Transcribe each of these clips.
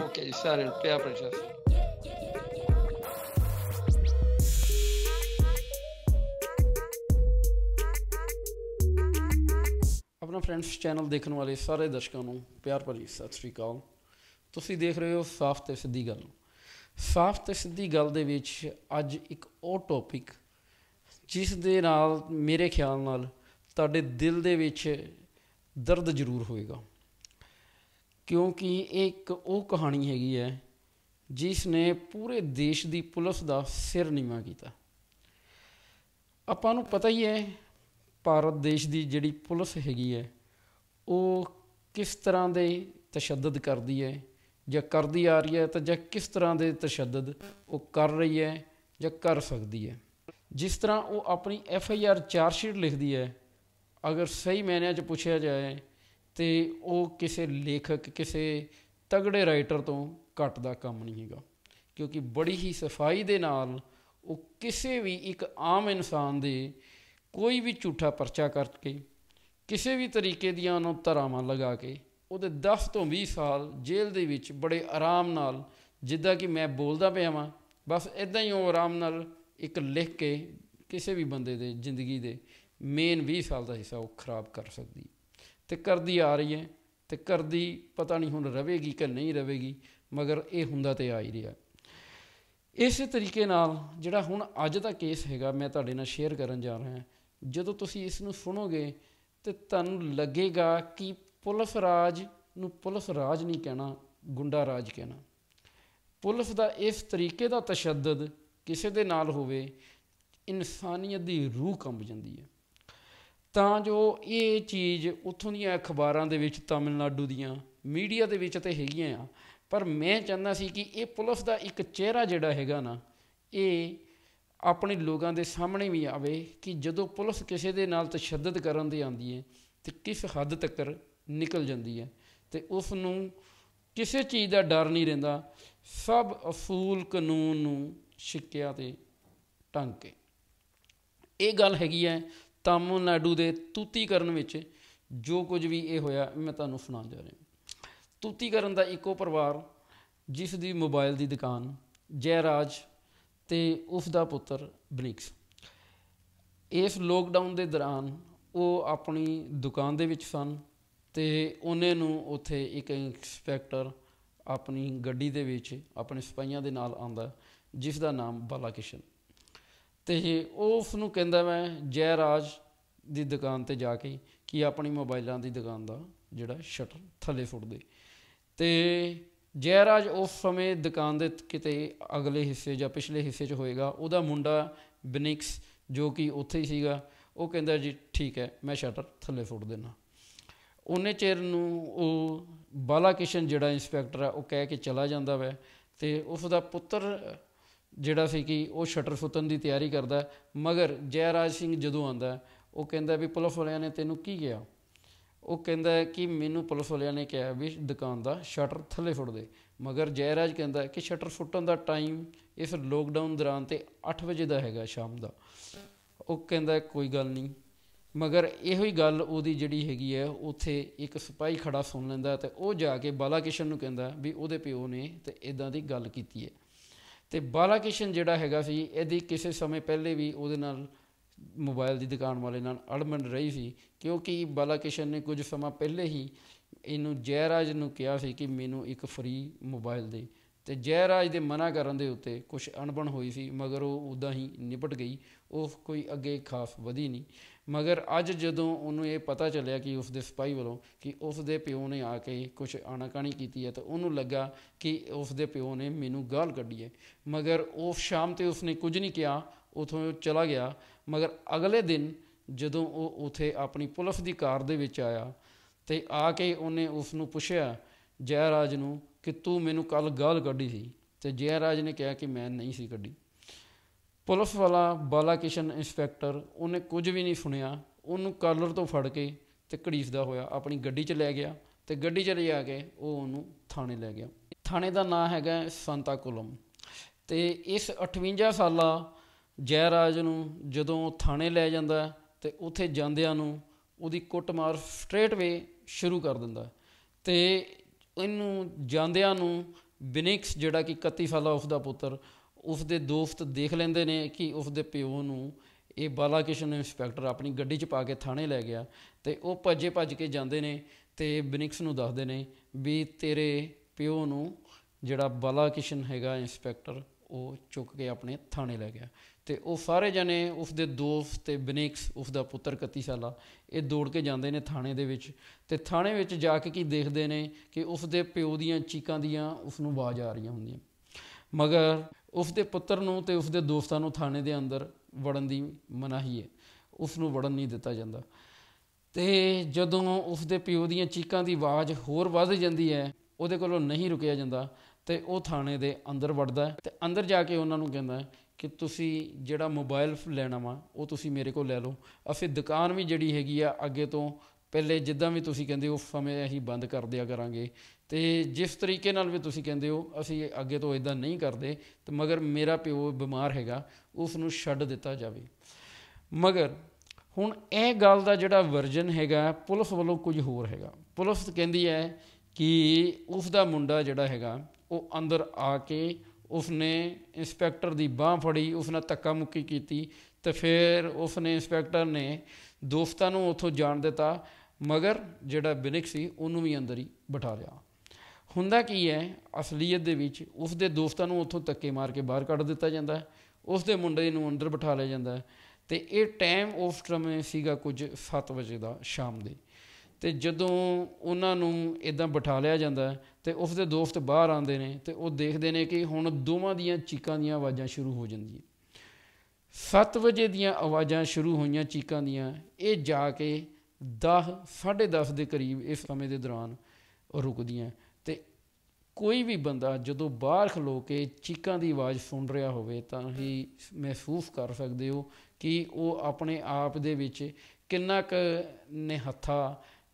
okay el प्या प्रशास ਆਪਣਾ friends channel ਦੇਖਣ ਵਾਲੇ ਸਾਰੇ ਦਰਸ਼ਕਾਂ ਨੂੰ ਪਿਆਰ ਭਰੀ ਸਤਿ ਸ੍ਰੀ ਅਕਾਲ ਤੁਸੀਂ ਦੇਖ ਰਹੇ ਹੋ ਸਾਫ਼ ਤੇ ਸਿੱਧੀ ਗੱਲ ਨੂੰ ਸਾਫ਼ ਤੇ ਸਿੱਧੀ ਗੱਲ ਦੇ ਵਿੱਚ ਅੱਜ ਇੱਕ ਉਹ ਟੌਪਿਕ ਜਿਸ ਦੇ ਨਾਲ ਮੇਰੇ ਖਿਆਲ ਨਾਲ ਤੁਹਾਡੇ ਦਿਲ ਦੇ ਵਿੱਚ ਦਰਦ ਜ਼ਰੂਰ ਹੋਏਗਾ ਕਿਉਂਕਿ ਇੱਕ ਉਹ ਕਹਾਣੀ ਹੈਗੀ ਹੈ ਜਿਸ ਨੇ ਪੂਰੇ ਦੇਸ਼ ਦੀ ਪੁਲਿਸ ਦਾ ਸਿਰ ਨੀਵਾ ਕੀਤਾ ਆਪਾਂ ਨੂੰ ਪਤਾ ਹੀ ਹੈ ਭਾਰਤ ਦੇਸ਼ ਦੀ ਜਿਹੜੀ ਪੁਲਿਸ ਹੈਗੀ ਹੈ ਉਹ ਕਿਸ ਤਰ੍ਹਾਂ ਦੇ ਤਸ਼ੱਦਦ ਕਰਦੀ ਹੈ ਜਾਂ ਕਰਦੀ ਆ ਰਹੀ ਹੈ ਤਾਂ ਜਾਂ ਕਿਸ ਤਰ੍ਹਾਂ ਦੇ ਤਸ਼ੱਦਦ ਉਹ ਕਰ ਰਹੀ ਹੈ ਜਾਂ ਕਰ ਸਕਦੀ ਹੈ ਜਿਸ ਤਰ੍ਹਾਂ ਉਹ ਆਪਣੀ F I R charge sheet ਲਿਖਦੀ ਹੈ ਅਗਰ ਸਹੀ ਮੈਨੇਜ ਪੁੱਛਿਆ ਜਾਏ ਤੇ ਉਹ ਕਿਸੇ ਲੇਖਕ ਕਿਸੇ ਤਗੜੇ ਰਾਈਟਰ ਤੋਂ ਘੱਟ ਦਾ ਕੰਮ ਨਹੀਂ ਹੈਗਾ ਕਿਉਂਕਿ ਬੜੀ ਹੀ ਸਫਾਈ ਦੇ ਨਾਲ ਉਹ ਕਿਸੇ ਵੀ ਇੱਕ ਆਮ ਇਨਸਾਨ ਦੇ ਕੋਈ ਵੀ ਝੂਠਾ ਪਰਚਾ ਕਰਕੇ ਕਿਸੇ ਵੀ ਤਰੀਕੇ ਦੀਆਂ ਉਹਨਾਂ ਧਰਾਵਾਂ ਲਗਾ ਕੇ ਉਹਦੇ 10 ਤੋਂ 20 ਸਾਲ ਜੇਲ੍ਹ ਦੇ ਵਿੱਚ ਬੜੇ ਆਰਾਮ ਨਾਲ ਜਿੱਦਾਂ ਕਿ ਮੈਂ ਬੋਲਦਾ ਪਿਆ ਵਾਂ ਬਸ ਇਦਾਂ ਹੀ ਉਹ ਆਰਾਮ ਨਾਲ ਇੱਕ ਲਿਖ ਕੇ ਕਿਸੇ ਵੀ ਬੰਦੇ ਦੇ ਜ਼ਿੰਦਗੀ ਦੇ ਮੇਨ 20 ਸਾਲ ਦਾ ਹਿੱਸਾ ਉਹ ਖਰਾਬ ਕਰ ਸਕਦੀ ਤੇ ਕਰਦੀ ਆ ਰਹੀ ਹੈ ਤੇ ਕਰਦੀ ਪਤਾ ਨਹੀਂ ਹੁਣ ਰਵੇਗੀ ਕਿ ਨਹੀਂ ਰਵੇਗੀ ਮਗਰ ਇਹ ਹੁੰਦਾ ਤੇ ਆ ਹੀ ਰਿਹਾ ਇਸੇ ਤਰੀਕੇ ਨਾਲ ਜਿਹੜਾ ਹੁਣ ਅੱਜ ਦਾ ਕੇਸ ਹੈਗਾ ਮੈਂ ਤੁਹਾਡੇ ਨਾਲ ਸ਼ੇਅਰ ਕਰਨ ਜਾ ਰਿਹਾ ਹਾਂ ਜਦੋਂ ਤੁਸੀਂ ਇਸ ਨੂੰ ਸੁਣੋਗੇ ਤੇ ਤੁਹਾਨੂੰ ਲੱਗੇਗਾ ਕਿ ਪੁਲਿਸ ਰਾਜ ਨੂੰ ਪੁਲਿਸ ਰਾਜ ਨਹੀਂ ਕਹਿਣਾ ਗੁੰਡਾ ਰਾਜ ਕਹਿਣਾ ਪੁਲਿਸ ਦਾ ਇਸ ਤਰੀਕੇ ਦਾ ਤਸ਼ੱਦਦ ਕਿਸੇ ਦੇ ਨਾਲ ਹੋਵੇ ਇਨਸਾਨੀਅਤ ਦੀ ਰੂਹ ਕੰਬ ਜਾਂਦੀ ਹੈ ਤਾਂ ਜੋ ਇਹ ਚੀਜ਼ ਉੱਥੋਂ ਦੀਆਂ ਅਖਬਾਰਾਂ ਦੇ ਵਿੱਚ ਤਾਮਿਲਨਾਡੂ ਦੀਆਂ ਮੀਡੀਆ ਦੇ ਵਿੱਚ ਤੇ ਹੈਗੀਆਂ ਆ ਪਰ ਮੈਂ ਚਾਹੁੰਦਾ ਸੀ ਕਿ ਇਹ ਪੁਲਿਸ ਦਾ ਇੱਕ ਚਿਹਰਾ ਜਿਹੜਾ ਹੈਗਾ ਨਾ ਇਹ ਆਪਣੇ ਲੋਕਾਂ ਦੇ ਸਾਹਮਣੇ ਵੀ ਆਵੇ ਕਿ ਜਦੋਂ ਪੁਲਿਸ ਕਿਸੇ ਦੇ ਨਾਲ ਤਸ਼ੱਦਦ ਕਰਨ ਦੇ ਆਂਦੀ ਹੈ ਤੇ ਕਿਸ ਹੱਦ ਤੱਕ ਨਿਕਲ ਜਾਂਦੀ ਹੈ ਤੇ ਉਸ ਨੂੰ ਕਿਸੇ ਚੀਜ਼ ਦਾ ਡਰ ਨਹੀਂ ਰਹਿੰਦਾ ਸਭ ਅਸੂਲ ਕਾਨੂੰਨ ਨੂੰ ਸਿੱਕਿਆ ਤੇ ਟੰਕੇ ਇਹ ਗੱਲ ਹੈਗੀ ਹੈ ਤਾਮਿਲਨਾਡੂ ਦੇ ਤੂਤੀਕਰਨ ਵਿੱਚ ਜੋ ਕੁਝ ਵੀ ਇਹ ਹੋਇਆ ਮੈਂ ਤੁਹਾਨੂੰ ਸੁਣਾ ਜਾ ਰਿਹਾ ਤੂਤੀਕਰਨ ਦਾ ਇੱਕੋ ਪਰਿਵਾਰ ਜਿਸ ਦੀ ਮੋਬਾਈਲ ਦੀ ਦੁਕਾਨ ਜੈਰਾਜ ਤੇ ਉਸ ਦਾ ਪੁੱਤਰ ਬਨਿਕਸ ਇਸ ਲੋਕਡਾਊਨ ਦੇ ਦੌਰਾਨ ਉਹ ਆਪਣੀ ਦੁਕਾਨ ਦੇ ਵਿੱਚ ਸਨ ਤੇ ਉਹਨੇ ਨੂੰ ਉੱਥੇ ਇੱਕ ਇੰਸਪੈਕਟਰ ਆਪਣੀ ਗੱਡੀ ਦੇ ਵਿੱਚ ਆਪਣੇ ਸਿਪਾਹੀਆਂ ਦੇ ਨਾਲ ਆਂਦਾ ਜਿਸ ਦਾ ਨਾਮ ਬਾਲਾ ਕਿਸ਼ਨ ਤੇ ਉਹ ਉਸ ਨੂੰ ਕਹਿੰਦਾ ਮੈਂ ਜੈ ਰਾਜ ਦੀ ਦੁਕਾਨ ਤੇ ਜਾ ਕੇ ਕਿ ਆਪਣੀ ਮੋਬਾਈਲਾਂ ਦੀ ਦੁਕਾਨ ਦਾ ਜਿਹੜਾ ਸ਼ਟਰ ਥੱਲੇ ਫੁੱਟ ਦੇ ਤੇ ਜੈ ਰਾਜ ਉਸ ਸਮੇਂ ਦੁਕਾਨ ਦੇ ਕਿਤੇ ਅਗਲੇ ਹਿੱਸੇ ਜਾਂ ਪਿਛਲੇ ਹਿੱਸੇ 'ਚ ਹੋਏਗਾ ਉਹਦਾ ਮੁੰਡਾ ਬਿਨਿਕਸ ਜੋ ਕਿ ਉੱਥੇ ਹੀ ਸੀਗਾ ਉਹ ਕਹਿੰਦਾ ਜੀ ਠੀਕ ਹੈ ਮੈਂ ਸ਼ਟਰ ਥੱਲੇ ਫੁੱਟ ਦੇਣਾ ਉਹਨੇ ਚਿਰ ਨੂੰ ਉਹ ਬਾਲਾ ਕਿਸ਼ਨ ਜਿਹੜਾ ਇਨਸਪੈਕਟਰ ਆ ਉਹ ਕਹਿ ਕੇ ਚਲਾ ਜਾਂਦਾ ਵੈ ਤੇ ਉਸ ਦਾ ਪੁੱਤਰ ਜਿਹੜਾ ਸੀ ਕਿ ਉਹ ਸ਼ਟਰ ਫੁੱਟਣ ਦੀ ਤਿਆਰੀ ਕਰਦਾ ਮਗਰ ਜੈਰਾਜ ਸਿੰਘ ਜਦੋਂ ਆਂਦਾ ਉਹ ਕਹਿੰਦਾ ਵੀ ਪੁਲਿਸ ਵਾਲਿਆਂ ਨੇ ਤੈਨੂੰ ਕੀ ਕਿਹਾ ਉਹ ਕਹਿੰਦਾ ਕਿ ਮੈਨੂੰ ਪੁਲਿਸ ਵਾਲਿਆਂ ਨੇ ਕਿਹਾ ਵੀ ਦੁਕਾਨ ਦਾ ਸ਼ਟਰ ਥੱਲੇ ਫੁੱਟ ਦੇ ਮਗਰ ਜੈਰਾਜ ਕਹਿੰਦਾ ਕਿ ਸ਼ਟਰ ਫੁੱਟਣ ਦਾ ਟਾਈਮ ਇਸ ਲੋਕਡਾਊਨ ਦੌਰਾਨ ਤੇ 8 ਵਜੇ ਦਾ ਹੈਗਾ ਸ਼ਾਮ ਦਾ ਉਹ ਕਹਿੰਦਾ ਕੋਈ ਗੱਲ ਨਹੀਂ ਮਗਰ ਇਹੋ ਹੀ ਗੱਲ ਉਹਦੀ ਜਿਹੜੀ ਹੈਗੀ ਹੈ ਉੱਥੇ ਇੱਕ ਸਿਪਾਹੀ ਖੜਾ ਸੁਣ ਲੈਂਦਾ ਤੇ ਉਹ ਜਾ ਕੇ ਬਾਲਾ ਕਿਸ਼ਨ ਨੂੰ ਕਹਿੰਦਾ ਵੀ ਉਹਦੇ ਪਿਓ ਨੇ ਤੇ ਇਦਾਂ ਦੀ ਗੱਲ ਕੀਤੀ ਹੈ ਤੇ ਬਾਲਾ ਕਿਸ਼ਨ ਜਿਹੜਾ ਹੈਗਾ ਸੀ ਇਹਦੀ ਕਿਸੇ ਸਮੇਂ ਪਹਿਲੇ ਵੀ ਉਹਦੇ ਨਾਲ ਮੋਬਾਈਲ ਦੀ ਦੁਕਾਨ ਵਾਲੇ ਨਾਲ ਅੜਮਣ ਰਹੀ ਸੀ ਕਿਉਂਕਿ ਬਾਲਾ ਕਿਸ਼ਨ ਨੇ ਕੁਝ ਸਮਾਂ ਪਹਿਲੇ ਹੀ ਇਹਨੂੰ ਜੈਰਾਜ ਨੂੰ ਕਿਹਾ ਸੀ ਕਿ ਮੈਨੂੰ ਇੱਕ ਫ੍ਰੀ ਮੋਬਾਈਲ ਦੇ ਤੇ ਜੈਰਾਜ ਦੇ ਮਨਾ ਕਰਨ ਦੇ ਉੱਤੇ ਕੁਝ ਅਣਬਣ ਹੋਈ ਸੀ ਮਗਰ ਉਹ ਉਦਾਂ ਹੀ ਨਿਪਟ ਗਈ ਉਹ ਕੋਈ ਅੱਗੇ ਖਾਸ ਵਧੀ ਨਹੀਂ ਮਗਰ ਅੱਜ ਜਦੋਂ ਉਹਨੂੰ ਇਹ ਪਤਾ ਚੱਲਿਆ ਕਿ ਉਸ ਦੇ ਸਪਾਈ ਵੱਲੋਂ ਕਿ ਉਸ ਦੇ ਪਿਓ ਨੇ ਆ ਕੇ ਕੁਝ ਆਣਾਕਾਣੀ ਕੀਤੀ ਹੈ ਤਾਂ ਉਹਨੂੰ ਲੱਗਾ ਕਿ ਉਸ ਦੇ ਪਿਓ ਨੇ ਮੈਨੂੰ ਗਾਲ ਕੱਢੀ ਹੈ ਮਗਰ ਉਹ ਸ਼ਾਮ ਤੇ ਉਸਨੇ ਕੁਝ ਨਹੀਂ ਕਿਹਾ ਉਥੋਂ ਚਲਾ ਗਿਆ ਮਗਰ ਅਗਲੇ ਦਿਨ ਜਦੋਂ ਉਹ ਉਥੇ ਆਪਣੀ ਪੁਲਿਸ ਦੀ ਕਾਰ ਦੇ ਵਿੱਚ ਆਇਆ ਤੇ ਆ ਕੇ ਉਹਨੇ ਉਸ ਨੂੰ ਪੁੱਛਿਆ ਜੈਰਾਜ ਨੂੰ ਕਿ ਤੂੰ ਮੈਨੂੰ ਕੱਲ ਗਾਲ ਕੱਢੀ ਸੀ ਤੇ ਜੈਰਾਜ ਨੇ ਕਿਹਾ ਕਿ ਮੈਂ ਨਹੀਂ ਸੀ ਕੱਢੀ ਪੁਲਿਸ ਵਾਲਾ ਬਾਲਾ ਕਿਸ਼ਨ ਇੰਸਪੈਕਟਰ ਉਹਨੇ ਕੁਝ ਵੀ ਨਹੀਂ ਸੁਣਿਆ ਉਹਨੂੰ ਕਾਲਰ ਤੋਂ ਫੜ ਕੇ ਤੇ ਘੜੀਸਦਾ ਹੋਇਆ ਆਪਣੀ ਗੱਡੀ 'ਚ ਲੈ ਗਿਆ ਤੇ ਗੱਡੀ 'ਚ ਲਿਆ ਕੇ ਉਹ ਉਹਨੂੰ ਥਾਣੇ ਲੈ ਗਿਆ ਥਾਣੇ ਦਾ ਨਾਂ ਹੈਗਾ ਸੰਤਾ ਕੁਲਮ ਤੇ ਇਸ 58 ਸਾਲਾ ਜੈਰਾਜ ਨੂੰ ਜਦੋਂ ਥਾਣੇ ਲੈ ਜਾਂਦਾ ਤੇ ਉੱਥੇ ਜਾਂਦਿਆਂ ਨੂੰ ਉਹਦੀ ਕੁੱਟਮਾਰ ਸਟ੍ਰੇਟ ਵੇ ਸ਼ੁਰੂ ਕਰ ਦਿੰਦਾ ਤੇ ਇਹਨੂੰ ਜਾਂਦਿਆਂ ਨੂੰ ਬਿਨਿਕਸ ਜਿਹੜਾ ਕਿ 31 ਸਾਲਾ ਉਸ ਦਾ ਪੁੱਤਰ ਉਸ ਦੇ ਦੋਸਤ ਦੇਖ ਲੈਂਦੇ ਨੇ ਕਿ ਉਸ ਦੇ ਪਿਓ ਨੂੰ ਇਹ ਬਾਲਾ ਕਿਸ਼ਨ ਇੰਸਪੈਕਟਰ ਆਪਣੀ ਗੱਡੀ 'ਚ ਪਾ ਕੇ ਥਾਣੇ ਲੈ ਗਿਆ ਤੇ ਉਹ ਭੱਜੇ ਭੱਜ ਕੇ ਜਾਂਦੇ ਨੇ ਤੇ ਬਿਨਿਕਸ ਨੂੰ ਦੱਸਦੇ ਨੇ ਵੀ ਤੇਰੇ ਪਿਓ ਨੂੰ ਜਿਹੜਾ ਬਾਲਾ ਕਿਸ਼ਨ ਹੈਗਾ ਇੰਸਪੈਕਟਰ ਉਹ ਚੁੱਕ ਕੇ ਆਪਣੇ ਥਾਣੇ ਲੈ ਗਿਆ ਤੇ ਉਹ ਸਾਰੇ ਜਣੇ ਉਸ ਦੇ ਦੋਸਤ ਤੇ ਬਿਨਿਕਸ ਉਸ ਦਾ ਪੁੱਤਰ 31 ਸਾਲਾ ਇਹ ਦੌੜ ਕੇ ਜਾਂਦੇ ਨੇ ਥਾਣੇ ਦੇ ਵਿੱਚ ਤੇ ਥਾਣੇ ਵਿੱਚ ਜਾ ਕੇ ਕੀ ਦੇਖਦੇ ਨੇ ਕਿ ਉਸ ਦੇ ਪਿਓ ਦੀਆਂ ਚੀਕਾਂ ਦੀਆਂ ਉਸ ਨੂੰ ਆਵਾਜ਼ ਆ ਰਹੀਆਂ ਹੁੰਦੀਆਂ ਮਗਰ ਉਸ ਦੇ ਪੁੱਤਰ ਨੂੰ ਤੇ ਉਸ ਦੇ ਦੋਸਤਾਂ ਨੂੰ ਥਾਣੇ ਦੇ ਅੰਦਰ ਵੜਨ ਦੀ ਮਨਾਹੀ ਹੈ ਉਸ ਨੂੰ ਵੜਨ ਨਹੀਂ ਦਿੱਤਾ ਜਾਂਦਾ ਤੇ ਜਦੋਂ ਉਸ ਦੇ ਪਿਓ ਦੀਆਂ ਚੀਕਾਂ ਦੀ ਆਵਾਜ਼ ਹੋਰ ਵੱਧ ਜਾਂਦੀ ਹੈ ਉਹਦੇ ਕੋਲੋਂ ਨਹੀਂ ਰੁਕਿਆ ਜਾਂਦਾ ਤੇ ਉਹ ਥਾਣੇ ਦੇ ਅੰਦਰ ਵੜਦਾ ਤੇ ਅੰਦਰ ਜਾ ਕੇ ਉਹਨਾਂ ਨੂੰ ਕਹਿੰਦਾ ਕਿ ਤੁਸੀਂ ਜਿਹੜਾ ਮੋਬਾਈਲ ਲੈਣਾ ਵਾ ਉਹ ਤੁਸੀਂ ਮੇਰੇ ਕੋਲ ਲੈ ਲਓ ਅਸੀਂ ਦੁਕਾਨ ਵੀ ਜਿਹੜੀ ਹੈਗੀ ਆ ਅੱਗੇ ਤੋਂ ਪਹਿਲੇ ਜਿੱਦਾਂ ਵੀ ਤੁਸੀਂ ਕਹਿੰਦੇ ਉਹ ਸਮੇਂ ਅਸੀਂ ਬੰਦ ਕਰ ਦਿਆ ਕਰਾਂਗੇ ਤੇ ਜਿਸ ਤਰੀਕੇ ਨਾਲ ਵੀ ਤੁਸੀਂ ਕਹਿੰਦੇ ਹੋ ਅਸੀਂ ਅੱਗੇ ਤੋਂ ਇਦਾਂ ਨਹੀਂ ਕਰਦੇ ਤੇ ਮਗਰ ਮੇਰਾ ਪਿਓ ਬਿਮਾਰ ਹੈਗਾ ਉਸ ਨੂੰ ਛੱਡ ਦਿੱਤਾ ਜਾਵੇ ਮਗਰ ਹੁਣ ਇਹ ਗੱਲ ਦਾ ਜਿਹੜਾ ਵਰਜਨ ਹੈਗਾ ਪੁਲਿਸ ਵੱਲੋਂ ਕੁਝ ਹੋਰ ਹੈਗਾ ਪੁਲਿਸ ਕਹਿੰਦੀ ਹੈ ਕਿ ਉਸ ਦਾ ਮੁੰਡਾ ਜਿਹੜਾ ਹੈਗਾ ਉਹ ਅੰਦਰ ਆ ਕੇ ਉਸਨੇ ਇੰਸਪੈਕਟਰ ਦੀ ਬਾਹ ਫੜੀ ਉਸ ਨਾਲ ਤੱਕਾ ਮੁੱਕੀ ਕੀਤੀ ਤੇ ਫਿਰ ਉਸਨੇ ਇੰਸਪੈਕਟਰ ਨੇ ਦੋਸਤਾਂ ਨੂੰ ਉੱਥੋਂ ਜਾਣ ਦਿੱਤਾ ਮਗਰ ਜਿਹੜਾ ਬਿਨਿਕ ਸੀ ਉਹਨੂੰ ਵੀ ਅੰਦਰ ਹੀ ਬਿਠਾ ਲਿਆ ਹੁੰਦਾ ਕੀ ਹੈ ਅਸਲੀਅਤ ਦੇ ਵਿੱਚ ਉਸ ਦੇ ਦੋਸਤਾਂ ਨੂੰ ਉੱਥੋਂ ਤੱਕੇ ਮਾਰ ਕੇ ਬਾਹਰ ਕੱਢ ਦਿੱਤਾ ਜਾਂਦਾ ਹੈ ਉਸ ਦੇ ਮੁੰਡੇ ਨੂੰ ਅੰਦਰ ਬਿਠਾ ਲਿਆ ਜਾਂਦਾ ਹੈ ਤੇ ਇਹ ਟਾਈਮ ਉਸ ਟਰਮੇ ਸੀਗਾ ਕੁਝ 7 ਵਜੇ ਦਾ ਸ਼ਾਮ ਦੇ ਤੇ ਜਦੋਂ ਉਹਨਾਂ ਨੂੰ ਇਦਾਂ ਬਿਠਾ ਲਿਆ ਜਾਂਦਾ ਤੇ ਉਸ ਦੇ ਦੋਸਤ ਬਾਹਰ ਆਉਂਦੇ ਨੇ ਤੇ ਉਹ ਦੇਖਦੇ ਨੇ ਕਿ ਹੁਣ ਦੋਵਾਂ ਦੀਆਂ ਚੀਕਾਂ ਦੀਆਂ ਆਵਾਜ਼ਾਂ ਸ਼ੁਰੂ ਹੋ ਜਾਂਦੀਆਂ 7 ਵਜੇ ਦੀਆਂ ਆਵਾਜ਼ਾਂ ਸ਼ੁਰੂ ਹੋਈਆਂ ਚੀਕਾਂ ਦੀਆਂ ਇਹ ਜਾ ਕੇ 10 10:30 ਦੇ ਕਰੀਬ ਇਸ ਸਮੇਂ ਦੇ ਦੌਰਾਨ ਰੁਕਦੀਆਂ ਤੇ ਕੋਈ ਵੀ ਬੰਦਾ ਜਦੋਂ ਬਾਹਰ ਖਲੋ ਕੇ ਚੀਕਾਂ ਦੀ ਆਵਾਜ਼ ਸੁਣ ਰਿਹਾ ਹੋਵੇ ਤਾਂ ਹੀ ਮਹਿਸੂਸ ਕਰ ਸਕਦੇ ਹੋ ਕਿ ਉਹ ਆਪਣੇ ਆਪ ਦੇ ਵਿੱਚ ਕਿੰਨਾ ਕੁ ਨਿਹੱਥਾ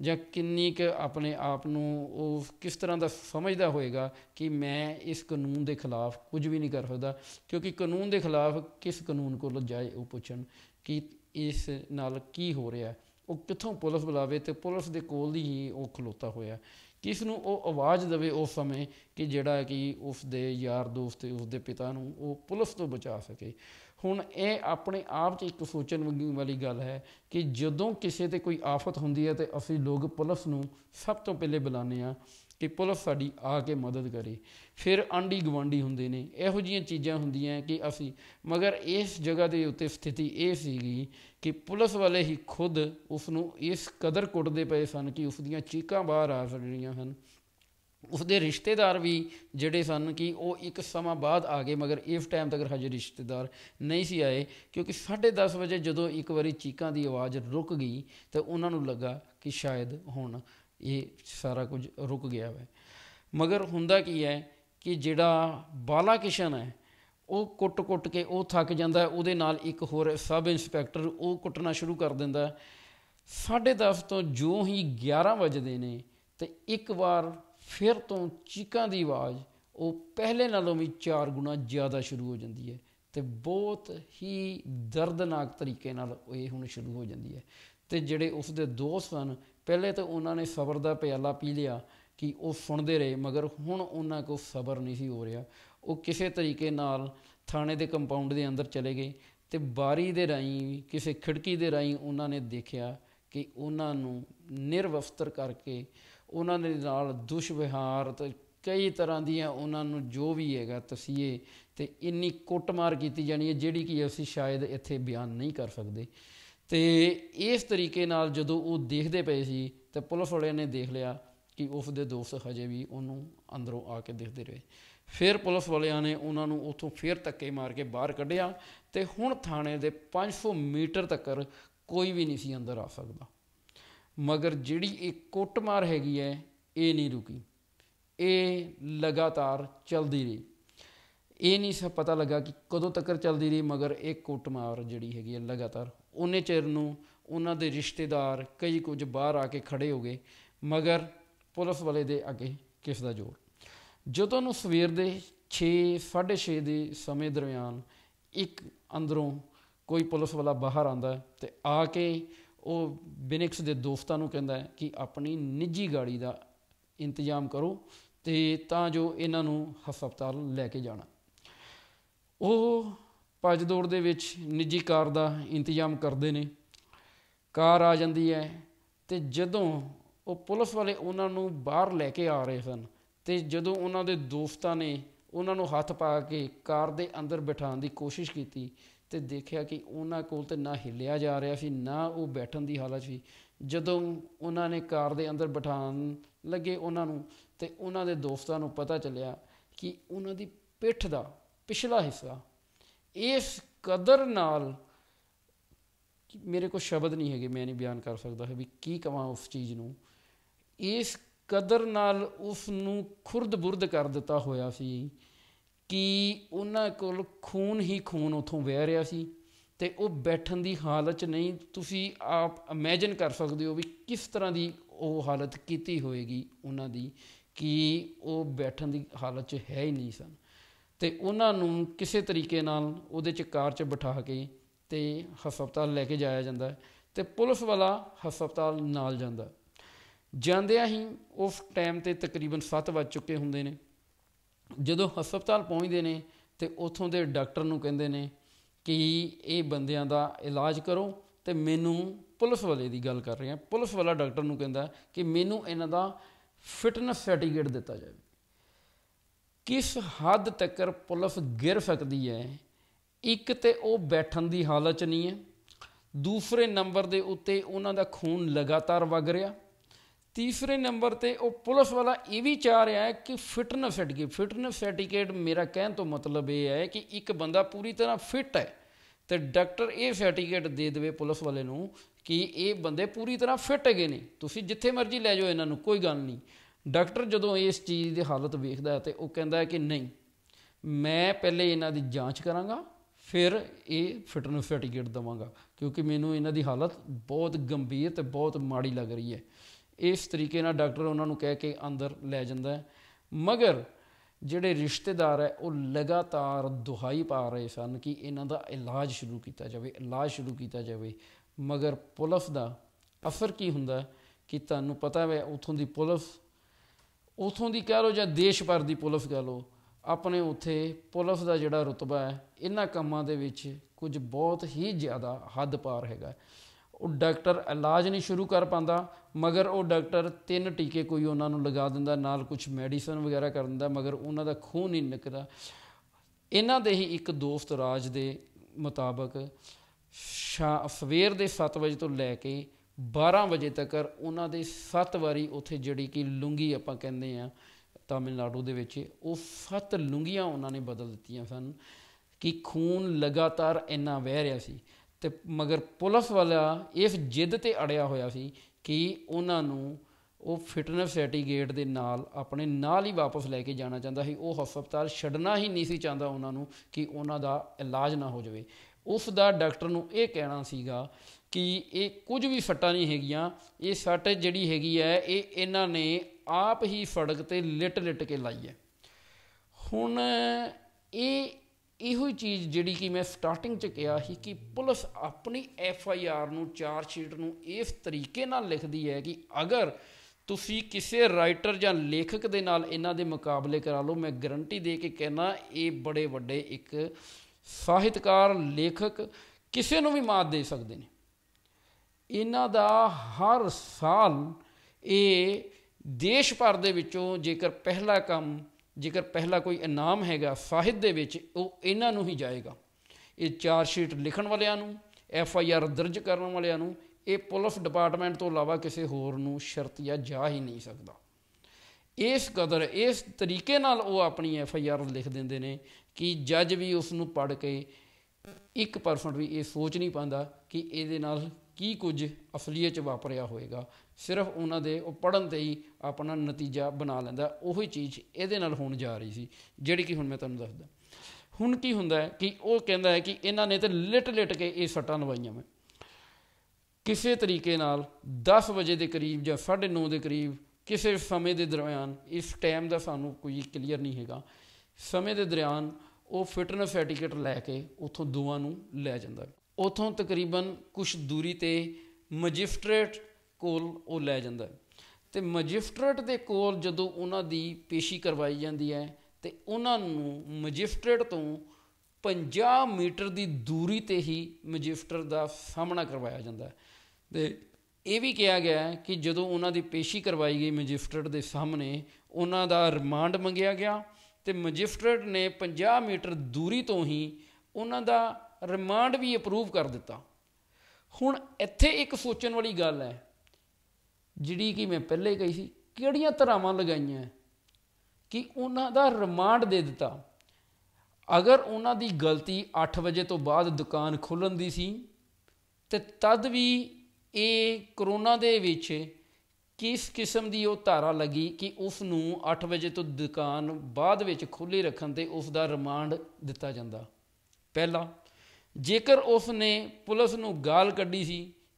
ਜਾਂ ਕਿੰਨੀ ਕੁ ਆਪਣੇ ਆਪ ਨੂੰ ਉਹ ਕਿਸ ਤਰ੍ਹਾਂ ਦਾ ਸਮਝਦਾ ਹੋਏਗਾ ਕਿ ਮੈਂ ਇਸ ਕਾਨੂੰਨ ਦੇ ਖਿਲਾਫ ਕੁਝ ਵੀ ਨਹੀਂ ਕਰ ਸਕਦਾ ਕਿਉਂਕਿ ਕਾਨੂੰਨ ਦੇ ਖਿਲਾਫ ਕਿਸ ਕਾਨੂੰਨ ਕੋਲ ਜਾਏ ਉਹ ਪੁੱਛਣ ਕਿ ਇਸ ਨਾਲ ਕੀ ਹੋ ਰਿਹਾ ਉਹ ਕਿੱਥੋਂ ਪੁਲਿਸ ਬੁਲਾਵੇ ਤੇ ਪੁਲਿਸ ਦੇ ਕੋਲ ਹੀ ਉਹ ਖਲੋਤਾ ਹੋਇਆ ਕਿਸ ਨੂੰ ਉਹ ਆਵਾਜ਼ ਦੇਵੇ ਉਸ ਸਮੇਂ ਕਿ ਜਿਹੜਾ ਕਿ ਉਸ ਦੇ ਯਾਰ ਦੋਸਤ ਉਸ ਦੇ ਪਿਤਾ ਨੂੰ ਉਹ ਪੁਲਿਸ ਤੋਂ ਬਚਾ ਸਕੇ ਹੁਣ ਇਹ ਆਪਣੇ ਆਪ 'ਚ ਇੱਕ ਸੋਚਣ ਵਾਲੀ ਗੱਲ ਹੈ ਕਿ ਜਦੋਂ ਕਿਸੇ ਤੇ ਕੋਈ ਆਫਤ ਹੁੰਦੀ ਹੈ ਤੇ ਅਸੀਂ ਲੋਕ ਪੁਲਿਸ ਨੂੰ ਸਭ ਤੋਂ ਪਹਿਲੇ ਬੁਲਾਉਂਦੇ ਆ ਕਿ ਪੁਲਿਸ ਸਾਡੀ ਆ ਕੇ ਮਦਦ ਕਰੇ ਫਿਰ ਆਂਡੀ ਗਵਾਂਡੀ ਹੁੰਦੇ ਨੇ ਇਹੋ ਜੀਆਂ ਚੀਜ਼ਾਂ ਹੁੰਦੀਆਂ ਕਿ ਅਸੀਂ ਮਗਰ ਇਸ ਜਗ੍ਹਾ ਦੇ ਉੱਤੇ ਸਥਿਤੀ ਇਹ ਸੀਗੀ ਕਿ ਪੁਲਿਸ ਵਾਲੇ ਹੀ ਖੁਦ ਉਸ ਨੂੰ ਇਸ ਕਦਰ ਕੁੱਟਦੇ ਪਏ ਸਨ ਕਿ ਉਸ ਦੀਆਂ ਚੀਕਾਂ ਬਾਹਰ ਆ ਰਹੀਆਂ ਹਨ ਉਸ ਦੇ ਰਿਸ਼ਤੇਦਾਰ ਵੀ ਜਿਹੜੇ ਸਨ ਕਿ ਉਹ ਇੱਕ ਸਮਾਂ ਬਾਅਦ ਆ ਗਏ ਮਗਰ ਇਸ ਟਾਈਮ ਤੱਕ ਹਜੇ ਰਿਸ਼ਤੇਦਾਰ ਨਹੀਂ ਸੀ ਆਏ ਕਿਉਂਕਿ 10:30 ਵਜੇ ਜਦੋਂ ਇੱਕ ਵਾਰੀ ਚੀਕਾਂ ਦੀ ਆਵਾਜ਼ ਰੁਕ ਗਈ ਤਾਂ ਉਹਨਾਂ ਨੂੰ ਲੱਗਾ ਕਿ ਸ਼ਾਇਦ ਹੁਣ ਇਹ ਸਾਰਾ ਕੁਝ ਰੁਕ ਗਿਆ ਹੈ ਮਗਰ ਹੁੰਦਾ ਕੀ ਹੈ ਕਿ ਜਿਹੜਾ ਬਾਲਾ ਕਿਸ਼ਨ ਹੈ ਉਹ ਕੁੱਟ-ਕੁੱਟ ਕੇ ਉਹ ਥੱਕ ਜਾਂਦਾ ਉਹਦੇ ਨਾਲ ਇੱਕ ਹੋਰ ਸਬ ਇੰਸਪੈਕਟਰ ਉਹ ਕੁੱਟਣਾ ਸ਼ੁਰੂ ਕਰ ਦਿੰਦਾ ਸਾਢੇ 10 ਤੋਂ ਜੋ ਹੀ 11 ਵਜਦੇ ਨੇ ਤੇ ਇੱਕ ਵਾਰ ਫਿਰ ਤੋਂ ਚੀਕਾਂ ਦੀ ਆਵਾਜ਼ ਉਹ ਪਹਿਲੇ ਨਾਲੋਂ ਵੀ 4 ਗੁਣਾ ਜ਼ਿਆਦਾ ਸ਼ੁਰੂ ਹੋ ਜਾਂਦੀ ਹੈ ਤੇ ਬਹੁਤ ਹੀ ਦਰਦਨਾਕ ਤਰੀਕੇ ਨਾਲ ਇਹ ਹੁਣ ਸ਼ੁਰੂ ਹੋ ਜਾਂਦੀ ਹੈ ਤੇ ਜਿਹੜੇ ਉਸ ਦੇ ਦੋਸਤ ਹਨ ਪਹਿਲੇ ਤਾਂ ਉਹਨਾਂ ਨੇ ਸਬਰ ਦਾ ਪਿਆਲਾ ਪੀ ਲਿਆ ਕਿ ਉਹ ਸੁਣਦੇ ਰਹੇ ਮਗਰ ਹੁਣ ਉਹਨਾਂ ਕੋਲ ਸਬਰ ਨਹੀਂ ਸੀ ਹੋ ਰਿਹਾ ਉਹ ਕਿਸੇ ਤਰੀਕੇ ਨਾਲ ਥਾਣੇ ਦੇ ਕੰਪਾਊਂਡ ਦੇ ਅੰਦਰ ਚਲੇ ਗਏ ਤੇ ਬਾਰੀ ਦੇ ਰਾਈ ਕਿਸੇ ਖਿੜਕੀ ਦੇ ਰਾਈ ਉਹਨਾਂ ਨੇ ਦੇਖਿਆ ਕਿ ਉਹਨਾਂ ਨੂੰ ਨਿਰਵਸਤਰ ਕਰਕੇ ਉਹਨਾਂ ਦੇ ਨਾਲ ਦੁਸ਼ਵਿਹਾਰ ਤੇ ਕਈ ਤਰ੍ਹਾਂ ਦੀਆਂ ਉਹਨਾਂ ਨੂੰ ਜੋ ਵੀ ਹੈਗਾ ਤਸੀਹੇ ਤੇ ਇੰਨੀ ਕੁੱਟਮਾਰ ਕੀਤੀ ਜਾਣੀ ਹੈ ਜਿਹੜੀ ਕਿ ਅਸੀਂ ਸ਼ਾਇਦ ਇੱਥੇ ਬਿਆਨ ਨਹੀਂ ਕਰ ਸਕਦੇ ਤੇ ਇਸ ਤਰੀਕੇ ਨਾਲ ਜਦੋਂ ਉਹ ਦੇਖਦੇ ਪਏ ਸੀ ਤੇ ਪੁਲਿਸ ਵਾਲਿਆਂ ਨੇ ਦੇਖ ਲਿਆ ਕਿ ਉਸ ਦੇ ਦੋਸਤ ਹਜੇ ਵੀ ਉਹਨੂੰ ਅੰਦਰੋਂ ਆ ਕੇ ਦੇਖਦੇ ਰਹੇ ਫਿਰ ਪੁਲਿਸ ਵਾਲਿਆਂ ਨੇ ਉਹਨਾਂ ਨੂੰ ਉੱਥੋਂ ਫੇਰ ਧੱਕੇ ਮਾਰ ਕੇ ਬਾਹਰ ਕੱਢਿਆ ਤੇ ਹੁਣ ਥਾਣੇ ਦੇ 500 ਮੀਟਰ ਤੱਕ ਕੋਈ ਵੀ ਨਹੀਂ ਸੀ ਅੰਦਰ ਆ ਸਕਦਾ ਮਗਰ ਜਿਹੜੀ ਇਹ ਕੁੱਟਮਾਰ ਹੈਗੀ ਹੈ ਇਹ ਨਹੀਂ ਰੁਕੀ ਇਹ ਲਗਾਤਾਰ ਚੱਲਦੀ ਰਹੀ ਇਹ ਨਹੀਂ ਸਭ ਪਤਾ ਲੱਗਾ ਕਿ ਕਦੋਂ ਤੱਕ ਚੱਲਦੀ ਰਹੀ ਮਗਰ ਇਹ ਕੁੱਟਮਾਰ ਜਿਹੜੀ ਹੈਗੀ ਹੈ ਲਗਾਤਾਰ ਉਹਨੇ ਚਿਰ ਨੂੰ ਉਹਨਾਂ ਦੇ ਰਿਸ਼ਤੇਦਾਰ ਕਈ ਕੁਝ ਬਾਹਰ ਆ ਕੇ ਖੜੇ ਹੋ ਗਏ ਮਗਰ ਪੁਲਿਸ ਵਾਲੇ ਦੇ ਅੱਗੇ ਕਿਸ ਦਾ ਜੋਰ ਜਦੋਂ ਨੂੰ ਸਵੇਰ ਦੇ 6 6:30 ਦੇ ਸਮੇਂ ਦਰਮਿਆਨ ਇੱਕ ਅੰਦਰੋਂ ਕੋਈ ਪੁਲਿਸ ਵਾਲਾ ਬਾਹਰ ਆਂਦਾ ਤੇ ਆ ਕੇ ਉਹ ਬਿਨਿਕਸ ਦੇ ਦੋਸਤਾਂ ਨੂੰ ਕਹਿੰਦਾ ਕਿ ਆਪਣੀ ਨਿੱਜੀ ਗਾੜੀ ਦਾ ਇੰਤਜ਼ਾਮ ਕਰੋ ਤੇ ਤਾਂ ਜੋ ਇਹਨਾਂ ਨੂੰ ਹਸਪਤਾਲ ਲੈ ਕੇ ਜਾਣਾ ਉਹ ਭੱਜ ਦੌੜ ਦੇ ਵਿੱਚ ਨਿੱਜੀ ਕਾਰ ਦਾ ਇੰਤਜ਼ਾਮ ਕਰਦੇ ਨੇ ਕਾਰ ਆ ਜਾਂਦੀ ਹੈ ਤੇ ਜਦੋਂ ਉਹ ਪੁਲਿਸ ਵਾਲੇ ਉਹਨਾਂ ਨੂੰ ਬਾਹਰ ਲੈ ਕੇ ਆ ਰਹੇ ਸਨ ਤੇ ਜਦੋਂ ਉਹਨਾਂ ਦੇ ਦੋਸਤਾਂ ਨੇ ਉਹਨਾਂ ਨੂੰ ਹੱਥ ਪਾ ਕੇ ਕਾਰ ਦੇ ਅੰਦਰ ਬਿਠਾਉਣ ਦੀ ਕੋਸ਼ਿਸ਼ ਕੀਤੀ ਤੇ ਦੇਖਿਆ ਕਿ ਉਹਨਾਂ ਕੋਲ ਤੇ ਨਾ ਹਿੱਲਿਆ ਜਾ ਰਿਹਾ ਸੀ ਨਾ ਉਹ ਬੈਠਣ ਦੀ ਹਾਲਤ ਸੀ ਜਦੋਂ ਉਹਨਾਂ ਨੇ ਕਾਰ ਦੇ ਅੰਦਰ ਬਿਠਾਉਣ ਲੱਗੇ ਉਹਨਾਂ ਨੂੰ ਤੇ ਉਹਨਾਂ ਦੇ ਦੋਸਤਾਂ ਨੂੰ ਪਤਾ ਚੱਲਿਆ ਕਿ ਉਹਨਾਂ ਦੀ ਪਿੱਠ ਦਾ ਪਿਛਲਾ ਹਿੱਸਾ ਇਸ ਕਦਰ ਨਾਲ ਮੇਰੇ ਕੋਲ ਸ਼ਬਦ ਨਹੀਂ ਹੈਗੇ ਮੈਂ ਨਹੀਂ ਬਿਆਨ ਕਰ ਸਕਦਾ ਵੀ ਕੀ ਕਵਾਂ ਉਸ ਚੀਜ਼ ਨੂੰ ਇਸ ਕਦਰ ਨਾਲ ਉਸ ਨੂੰ ਖੁਰਦ-ਬੁਰਦ ਕਰ ਦਿੱਤਾ ਹੋਇਆ ਸੀ ਕਿ ਉਹਨਾਂ ਕੋਲ ਖੂਨ ਹੀ ਖੂਨ ਉਥੋਂ ਵਹਿ ਰਿਹਾ ਸੀ ਤੇ ਉਹ ਬੈਠਣ ਦੀ ਹਾਲਤ 'ਚ ਨਹੀਂ ਤੁਸੀਂ ਆਪ ਇਮੇਜਿਨ ਕਰ ਸਕਦੇ ਹੋ ਵੀ ਕਿਸ ਤਰ੍ਹਾਂ ਦੀ ਉਹ ਹਾਲਤ ਕੀਤੀ ਹੋਏਗੀ ਉਹਨਾਂ ਦੀ ਕਿ ਉਹ ਬੈਠਣ ਦੀ ਹਾਲਤ 'ਚ ਹੈ ਹੀ ਨਹੀਂ ਸਨ ਤੇ ਉਹਨਾਂ ਨੂੰ ਕਿਸੇ ਤਰੀਕੇ ਨਾਲ ਉਹਦੇ ਚ ਕਾਰ 'ਚ ਬਿਠਾ ਕੇ ਤੇ ਹਸਪਤਾਲ ਲੈ ਕੇ ਜਾਇਆ ਜਾਂਦਾ ਤੇ ਪੁਲਿਸ ਵਾਲਾ ਹਸਪਤਾਲ ਨਾਲ ਜਾਂਦਾ ਜਾਂਦਿਆਂ ਹੀ ਉਸ ਟਾਈਮ ਤੇ ਤਕਰੀਬਨ 7 ਵਜ ਚੁੱਕੇ ਹੁੰਦੇ ਨੇ ਜਦੋਂ ਹਸਪਤਾਲ ਪਹੁੰਚਦੇ ਨੇ ਤੇ ਉਥੋਂ ਦੇ ਡਾਕਟਰ ਨੂੰ ਕਹਿੰਦੇ ਨੇ ਕਿ ਇਹ ਬੰਦਿਆਂ ਦਾ ਇਲਾਜ ਕਰੋ ਤੇ ਮੈਨੂੰ ਪੁਲਿਸ ਵਾਲੇ ਦੀ ਗੱਲ ਕਰ ਰਹੇ ਆ ਪੁਲਿਸ ਵਾਲਾ ਡਾਕਟਰ ਨੂੰ ਕਹਿੰਦਾ ਕਿ ਮੈਨੂੰ ਇਹਨਾਂ ਦਾ ਫਿਟਨੈਸ ਸਰਟੀਫਿਕੇਟ ਦਿੱਤਾ ਜਾਵੇ ਕਿਸ ਹੱਦ ਤੱਕ ਪੁਲਿਸ ਗਿਰ ਸਕਦੀ ਹੈ ਇੱਕ ਤੇ ਉਹ ਬੈਠਣ ਦੀ ਹਾਲਤ 'ਚ ਨਹੀਂ ਹੈ ਦੂਸਰੇ ਨੰਬਰ ਦੇ ਉੱਤੇ ਉਹਨਾਂ ਦਾ ਖੂਨ ਲਗਾਤਾਰ ਵਗ ਰਿਹਾ ਤੀਸਰੇ ਨੰਬਰ ਤੇ ਉਹ ਪੁਲਿਸ ਵਾਲਾ ਇਹ ਵੀ ਚਾਹ ਰਿਹਾ ਹੈ ਕਿ ਫਿਟਨੈਸ ਸਰਟੀਫਿਕੇਟ ਫਿਟਨੈਸ ਸਰਟੀਫਿਕੇਟ ਮੇਰਾ ਕਹਿਣ ਤੋਂ ਮਤਲਬ ਇਹ ਹੈ ਕਿ ਇੱਕ ਬੰਦਾ ਪੂਰੀ ਤਰ੍ਹਾਂ ਫਿਟ ਹੈ ਤੇ ਡਾਕਟਰ ਇਹ ਸਰਟੀਫਿਕੇਟ ਦੇ ਦੇਵੇ ਪੁਲਿਸ ਵਾਲੇ ਨੂੰ ਕਿ ਇਹ ਬੰਦੇ ਪੂਰੀ ਤਰ੍ਹਾਂ ਫਿਟ ਹੈਗੇ ਨੇ ਤੁਸੀਂ ਜਿੱਥੇ ਮਰਜ਼ੀ ਲੈ ਜਾਓ ਇਹਨਾਂ ਨੂੰ ਕੋਈ ਗੱਲ ਨਹੀਂ ਡਾਕਟਰ ਜਦੋਂ ਇਸ ਚੀਜ਼ ਦੀ ਹਾਲਤ ਵੇਖਦਾ ਹੈ ਤੇ ਉਹ ਕਹਿੰਦਾ ਹੈ ਕਿ ਨਹੀਂ ਮੈਂ ਪਹਿਲੇ ਇਹਨਾਂ ਦੀ ਜਾਂਚ ਕਰਾਂਗਾ ਫਿਰ ਇਹ ਫਿਟਨੈਸ ਸਰਟੀਫਿਕੇਟ ਦਵਾਂਗਾ ਕਿਉਂਕਿ ਮੈਨੂੰ ਇਹਨਾਂ ਦੀ ਹਾਲਤ ਬਹੁਤ ਗੰਭੀਰ ਤੇ ਬਹੁਤ ਮਾੜੀ ਲੱਗ ਰਹੀ ਹੈ ਇਸ ਤਰੀਕੇ ਨਾਲ ਡਾਕਟਰ ਉਹਨਾਂ ਨੂੰ ਕਹਿ ਕੇ ਅੰਦਰ ਲੈ ਜਾਂਦਾ ਹੈ ਮਗਰ ਜਿਹੜੇ ਰਿਸ਼ਤੇਦਾਰ ਹੈ ਉਹ ਲਗਾਤਾਰ ਦੁਹਾਈ ਪਾ ਰਹੇ ਸਨ ਕਿ ਇਹਨਾਂ ਦਾ ਇਲਾਜ ਸ਼ੁਰੂ ਕੀਤਾ ਜਾਵੇ ਇਲਾਜ ਸ਼ੁਰੂ ਕੀਤਾ ਜਾਵੇ ਮਗਰ ਪੁਲਿਸ ਦਾ ਅਫਰ ਕੀ ਹੁੰਦਾ ਕਿ ਤੁਹਾਨੂੰ ਪਤਾ ਹੈ ਉਥੋਂ ਦੀ ਪੁਲਿਸ ਉਥੋਂ ਦੀ ਕਹਿ ਲੋ ਜਾਂ ਦੇਸ਼ ਭਰ ਦੀ ਪੁਲਿਸ ਕਹਿ ਲੋ ਆਪਣੇ ਉਥੇ ਪੁਲਿਸ ਦਾ ਜਿਹੜਾ ਰਤਬਾ ਹੈ ਇਹਨਾਂ ਕੰਮਾਂ ਦੇ ਵਿੱਚ ਕੁਝ ਬਹੁਤ ਹੀ ਜ਼ਿਆਦਾ ਹੱਦ ਪਾਰ ਹੈਗਾ ਉਹ ਡਾਕਟਰ ਇਲਾਜ ਨਹੀਂ ਸ਼ੁਰੂ ਕਰ ਪਾਉਂਦਾ ਮਗਰ ਉਹ ਡਾਕਟਰ ਤਿੰਨ ਟੀਕੇ ਕੋਈ ਉਹਨਾਂ ਨੂੰ ਲਗਾ ਦਿੰਦਾ ਨਾਲ ਕੁਝ ਮੈਡੀਸਨ ਵਗੈਰਾ ਕਰ ਦਿੰਦਾ ਮਗਰ ਉਹਨਾਂ ਦਾ ਖੂਨ ਨਹੀਂ ਨਿਕਲਦਾ ਇਹਨਾਂ ਦੇ ਹੀ ਇੱਕ ਦੋਸਤ ਰਾਜ ਦੇ ਮੁਤਾਬਕ ਸਵੇਰ ਦੇ 7 ਵਜੇ ਤੋਂ ਲੈ ਕੇ 12 ਵਜੇ ਤੱਕ ਉਹਨਾਂ ਦੇ 7 ਵਾਰੀ ਉੱਥੇ ਜਿਹੜੀ ਕਿ ਲੁੰਗੀ ਆਪਾਂ ਕਹਿੰਦੇ ਆ ਤਾਮਿਲਨਾਡੂ ਦੇ ਵਿੱਚ ਉਹ 7 ਲੁੰਗੀਆਂ ਉਹਨਾਂ ਨੇ ਬਦਲ ਦਿੱਤੀਆਂ ਸਨ ਕਿ ਖੂਨ ਲਗਾਤਾਰ ਇੰਨਾ ਵਹਿ ਰਿਹਾ ਸੀ ਤੇ ਮਗਰ ਪੁਲਿਸ ਵਾਲਾ ਇਸ ਜਿੱਦ ਤੇ ਅੜਿਆ ਹੋਇਆ ਸੀ ਕਿ ਉਹਨਾਂ ਨੂੰ ਉਹ ਫਿਟਨੈਸ ਸਰਟੀਫਿਕੇਟ ਦੇ ਨਾਲ ਆਪਣੇ ਨਾਲ ਹੀ ਵਾਪਸ ਲੈ ਕੇ ਜਾਣਾ ਚਾਹੁੰਦਾ ਸੀ ਉਹ ਹਸਪਤਾਲ ਛੱਡਣਾ ਹੀ ਨਹੀਂ ਸੀ ਚਾਹੁੰਦਾ ਉਹਨਾਂ ਨੂੰ ਕਿ ਉਹਨਾਂ ਦਾ ਇਲਾਜ ਨਾ ਹੋ ਜਾਵੇ ਉਸ ਦਾ ਡਾਕਟਰ ਨੂੰ ਇਹ ਕਹਿਣਾ ਸੀਗਾ ਕਿ ਇਹ ਕੁਝ ਵੀ ਫਟਾਂ ਨਹੀਂ ਹੈਗੀਆਂ ਇਹ ਸੱਟ ਜਿਹੜੀ ਹੈਗੀ ਹੈ ਇਹ ਇਹਨਾਂ ਨੇ ਆਪ ਹੀ ਫੜਕ ਤੇ ਲਿਟ ਲਿਟ ਕੇ ਲਾਈ ਹੈ ਹੁਣ ਇਹ ਇਹੋ ਚੀਜ਼ ਜਿਹੜੀ ਕਿ ਮੈਂ ਸਟਾਰਟਿੰਗ 'ਚ ਕਿਹਾ ਸੀ ਕਿ ਪੁਲਿਸ ਆਪਣੀ ਐਫ ਆਈ ਆਰ ਨੂੰ ਚਾਰਜ ਸ਼ੀਟ ਨੂੰ ਇਸ ਤਰੀਕੇ ਨਾਲ ਲਿਖਦੀ ਹੈ ਕਿ ਅਗਰ ਤੁਸੀਂ ਕਿਸੇ ਰਾਈਟਰ ਜਾਂ ਲੇਖਕ ਦੇ ਨਾਲ ਇਹਨਾਂ ਦੇ ਮੁਕਾਬਲੇ ਕਰਾ ਲਓ ਮੈਂ ਗਰੰਟੀ ਦੇ ਕੇ ਕਹਿਣਾ ਇਹ ਬੜੇ ਵੱਡੇ ਇੱਕ ਸਾਹਿਤਕਾਰ ਲੇਖਕ ਕਿਸੇ ਨੂੰ ਵੀ ਮਾਤ ਦੇ ਸਕਦੇ ਨੇ ਇਹਨਾਂ ਦਾ ਹਰ ਸਾਲ ਇਹ ਦੇਸ਼ ਭਰ ਦੇ ਵਿੱਚੋਂ ਜੇਕਰ ਪਹਿਲਾ ਕੰਮ ਜੇਕਰ ਪਹਿਲਾ ਕੋਈ ਇਨਾਮ ਹੈਗਾ ਸਾਹਿਤ ਦੇ ਵਿੱਚ ਉਹ ਇਹਨਾਂ ਨੂੰ ਹੀ ਜਾਏਗਾ ਇਹ ਚਾਰ ਸ਼ੀਟ ਲਿਖਣ ਵਾਲਿਆਂ ਨੂੰ ਐਫ ਆਈ ਆਰ ਦਰਜ ਕਰਨ ਵਾਲਿਆਂ ਨੂੰ ਇਹ ਪੁਲਿਸ ਡਿਪਾਰਟਮੈਂਟ ਤੋਂ ਇਲਾਵਾ ਕਿਸੇ ਹੋਰ ਨੂੰ ਸ਼ਰਤ ਜਾਂ ਜਾ ਹੀ ਨਹੀਂ ਸਕਦਾ ਇਸ ਕਦਰ ਇਸ ਤਰੀਕੇ ਨਾਲ ਉਹ ਆਪਣੀ ਐਫ ਆਈ ਆਰ ਲਿਖ ਦਿੰਦੇ ਨੇ ਕਿ ਜੱਜ ਵੀ ਉਸ ਨੂੰ ਪੜ ਕੇ 1% ਵੀ ਇਹ ਸੋਚ ਨਹੀਂ ਪਾਉਂਦਾ ਕਿ ਇਹਦੇ ਨਾਲ ਕੀ ਕੁਝ ਅਸਲੀਅਤ 'ਚ ਵਾਪਰਿਆ ਹੋਵੇਗਾ ਸਿਰਫ ਉਹਨਾਂ ਦੇ ਉਹ ਪੜਨ ਤੇ ਹੀ ਆਪਣਾ ਨਤੀਜਾ ਬਣਾ ਲੈਂਦਾ ਉਹੀ ਚੀਜ਼ ਇਹਦੇ ਨਾਲ ਹੋਣ ਜਾ ਰਹੀ ਸੀ ਜਿਹੜੀ ਕਿ ਹੁਣ ਮੈਂ ਤੁਹਾਨੂੰ ਦੱਸਦਾ ਹੁਣ ਕੀ ਹੁੰਦਾ ਹੈ ਕਿ ਉਹ ਕਹਿੰਦਾ ਹੈ ਕਿ ਇਹਨਾਂ ਨੇ ਤੇ ਲਿਟ ਲਿਟ ਕੇ ਇਹ ਸੱਟਾਂ ਲਵਾਈਆਂ ਮੈਂ ਕਿਸੇ ਤਰੀਕੇ ਨਾਲ 10 ਵਜੇ ਦੇ ਕਰੀਬ ਜਾਂ 9:30 ਦੇ ਕਰੀਬ ਕਿਸੇ ਸਮੇਂ ਦੇ ਦਰਮਿਆਨ ਇਸ ਟਾਈਮ ਦਾ ਸਾਨੂੰ ਕੋਈ ਕਲੀਅਰ ਨਹੀਂ ਹੈਗਾ ਸਮੇਂ ਦੇ ਦਰਮਿਆਨ ਉਹ ਫਿਟਨੈਸ ਐਟੀਕੇਟ ਲੈ ਕੇ ਉੱਥੋਂ ਦੋਵਾਂ ਨੂੰ ਲੈ ਜਾਂਦਾ ਉਥੋਂ ਤਕਰੀਬਨ ਕੁਝ ਦੂਰੀ ਤੇ ਮੈਜਿਸਟ੍ਰੇਟ ਕੋਲ ਉਹ ਲੈ ਜਾਂਦਾ ਤੇ ਮੈਜਿਸਟ੍ਰੇਟ ਦੇ ਕੋਲ ਜਦੋਂ ਉਹਨਾਂ ਦੀ ਪੇਸ਼ੀ ਕਰਵਾਈ ਜਾਂਦੀ ਹੈ ਤੇ ਉਹਨਾਂ ਨੂੰ ਮੈਜਿਸਟ੍ਰੇਟ ਤੋਂ 50 ਮੀਟਰ ਦੀ ਦੂਰੀ ਤੇ ਹੀ ਮੈਜਿਸਟਰ ਦਾ ਸਾਹਮਣਾ ਕਰਵਾਇਆ ਜਾਂਦਾ ਤੇ ਇਹ ਵੀ ਕਿਹਾ ਗਿਆ ਕਿ ਜਦੋਂ ਉਹਨਾਂ ਦੀ ਪੇਸ਼ੀ ਕਰਵਾਈ ਗਈ ਮੈਜਿਸਟ੍ਰੇਟ ਦੇ ਸਾਹਮਣੇ ਉਹਨਾਂ ਦਾ ਰਿਮਾਂਡ ਮੰਗਿਆ ਗਿਆ ਤੇ ਮੈਜਿਸਟ੍ਰੇਟ ਨੇ 50 ਮੀਟਰ ਦੂਰੀ ਤੋਂ ਹੀ ਉਹਨਾਂ ਦਾ ਰਿਮਾਂਡ ਵੀ ਅਪਰੂਵ ਕਰ ਦਿੱਤਾ ਹੁਣ ਇੱਥੇ ਇੱਕ ਸੋਚਣ ਵਾਲੀ ਗੱਲ ਹੈ ਜਿਹੜੀ ਕਿ ਮੈਂ ਪਹਿਲੇ ਕਹੀ ਸੀ ਕਿਹੜੀਆਂ ਧਰਾਵਾਂ ਲਗਾਈਆਂ ਕਿ ਉਹਨਾਂ ਦਾ ਰਿਮਾਂਡ ਦੇ ਦਿੱਤਾ ਅਗਰ ਉਹਨਾਂ ਦੀ ਗਲਤੀ 8 ਵਜੇ ਤੋਂ ਬਾਅਦ ਦੁਕਾਨ ਖੋਲਣ ਦੀ ਸੀ ਤੇ ਤਦ ਵੀ ਇਹ ਕਰੋਨਾ ਦੇ ਵਿੱਚ ਕਿਸ ਕਿਸਮ ਦੀ ਉਹ ਧਾਰਾ ਲੱਗੀ ਕਿ ਉਸ ਨੂੰ 8 ਵਜੇ ਤੋਂ ਦੁਕਾਨ ਬਾਅਦ ਵਿੱਚ ਖੁੱਲੀ ਰੱਖਣ ਤੇ ਉਸ ਦਾ ਰਿਮਾਂਡ ਦਿੱਤਾ ਜਾਂਦਾ ਪਹਿਲਾ ਜੇਕਰ ਉਸ ਨੇ ਪੁਲਿਸ ਨੂੰ ਗਾਲ ਕੱਢੀ ਸੀ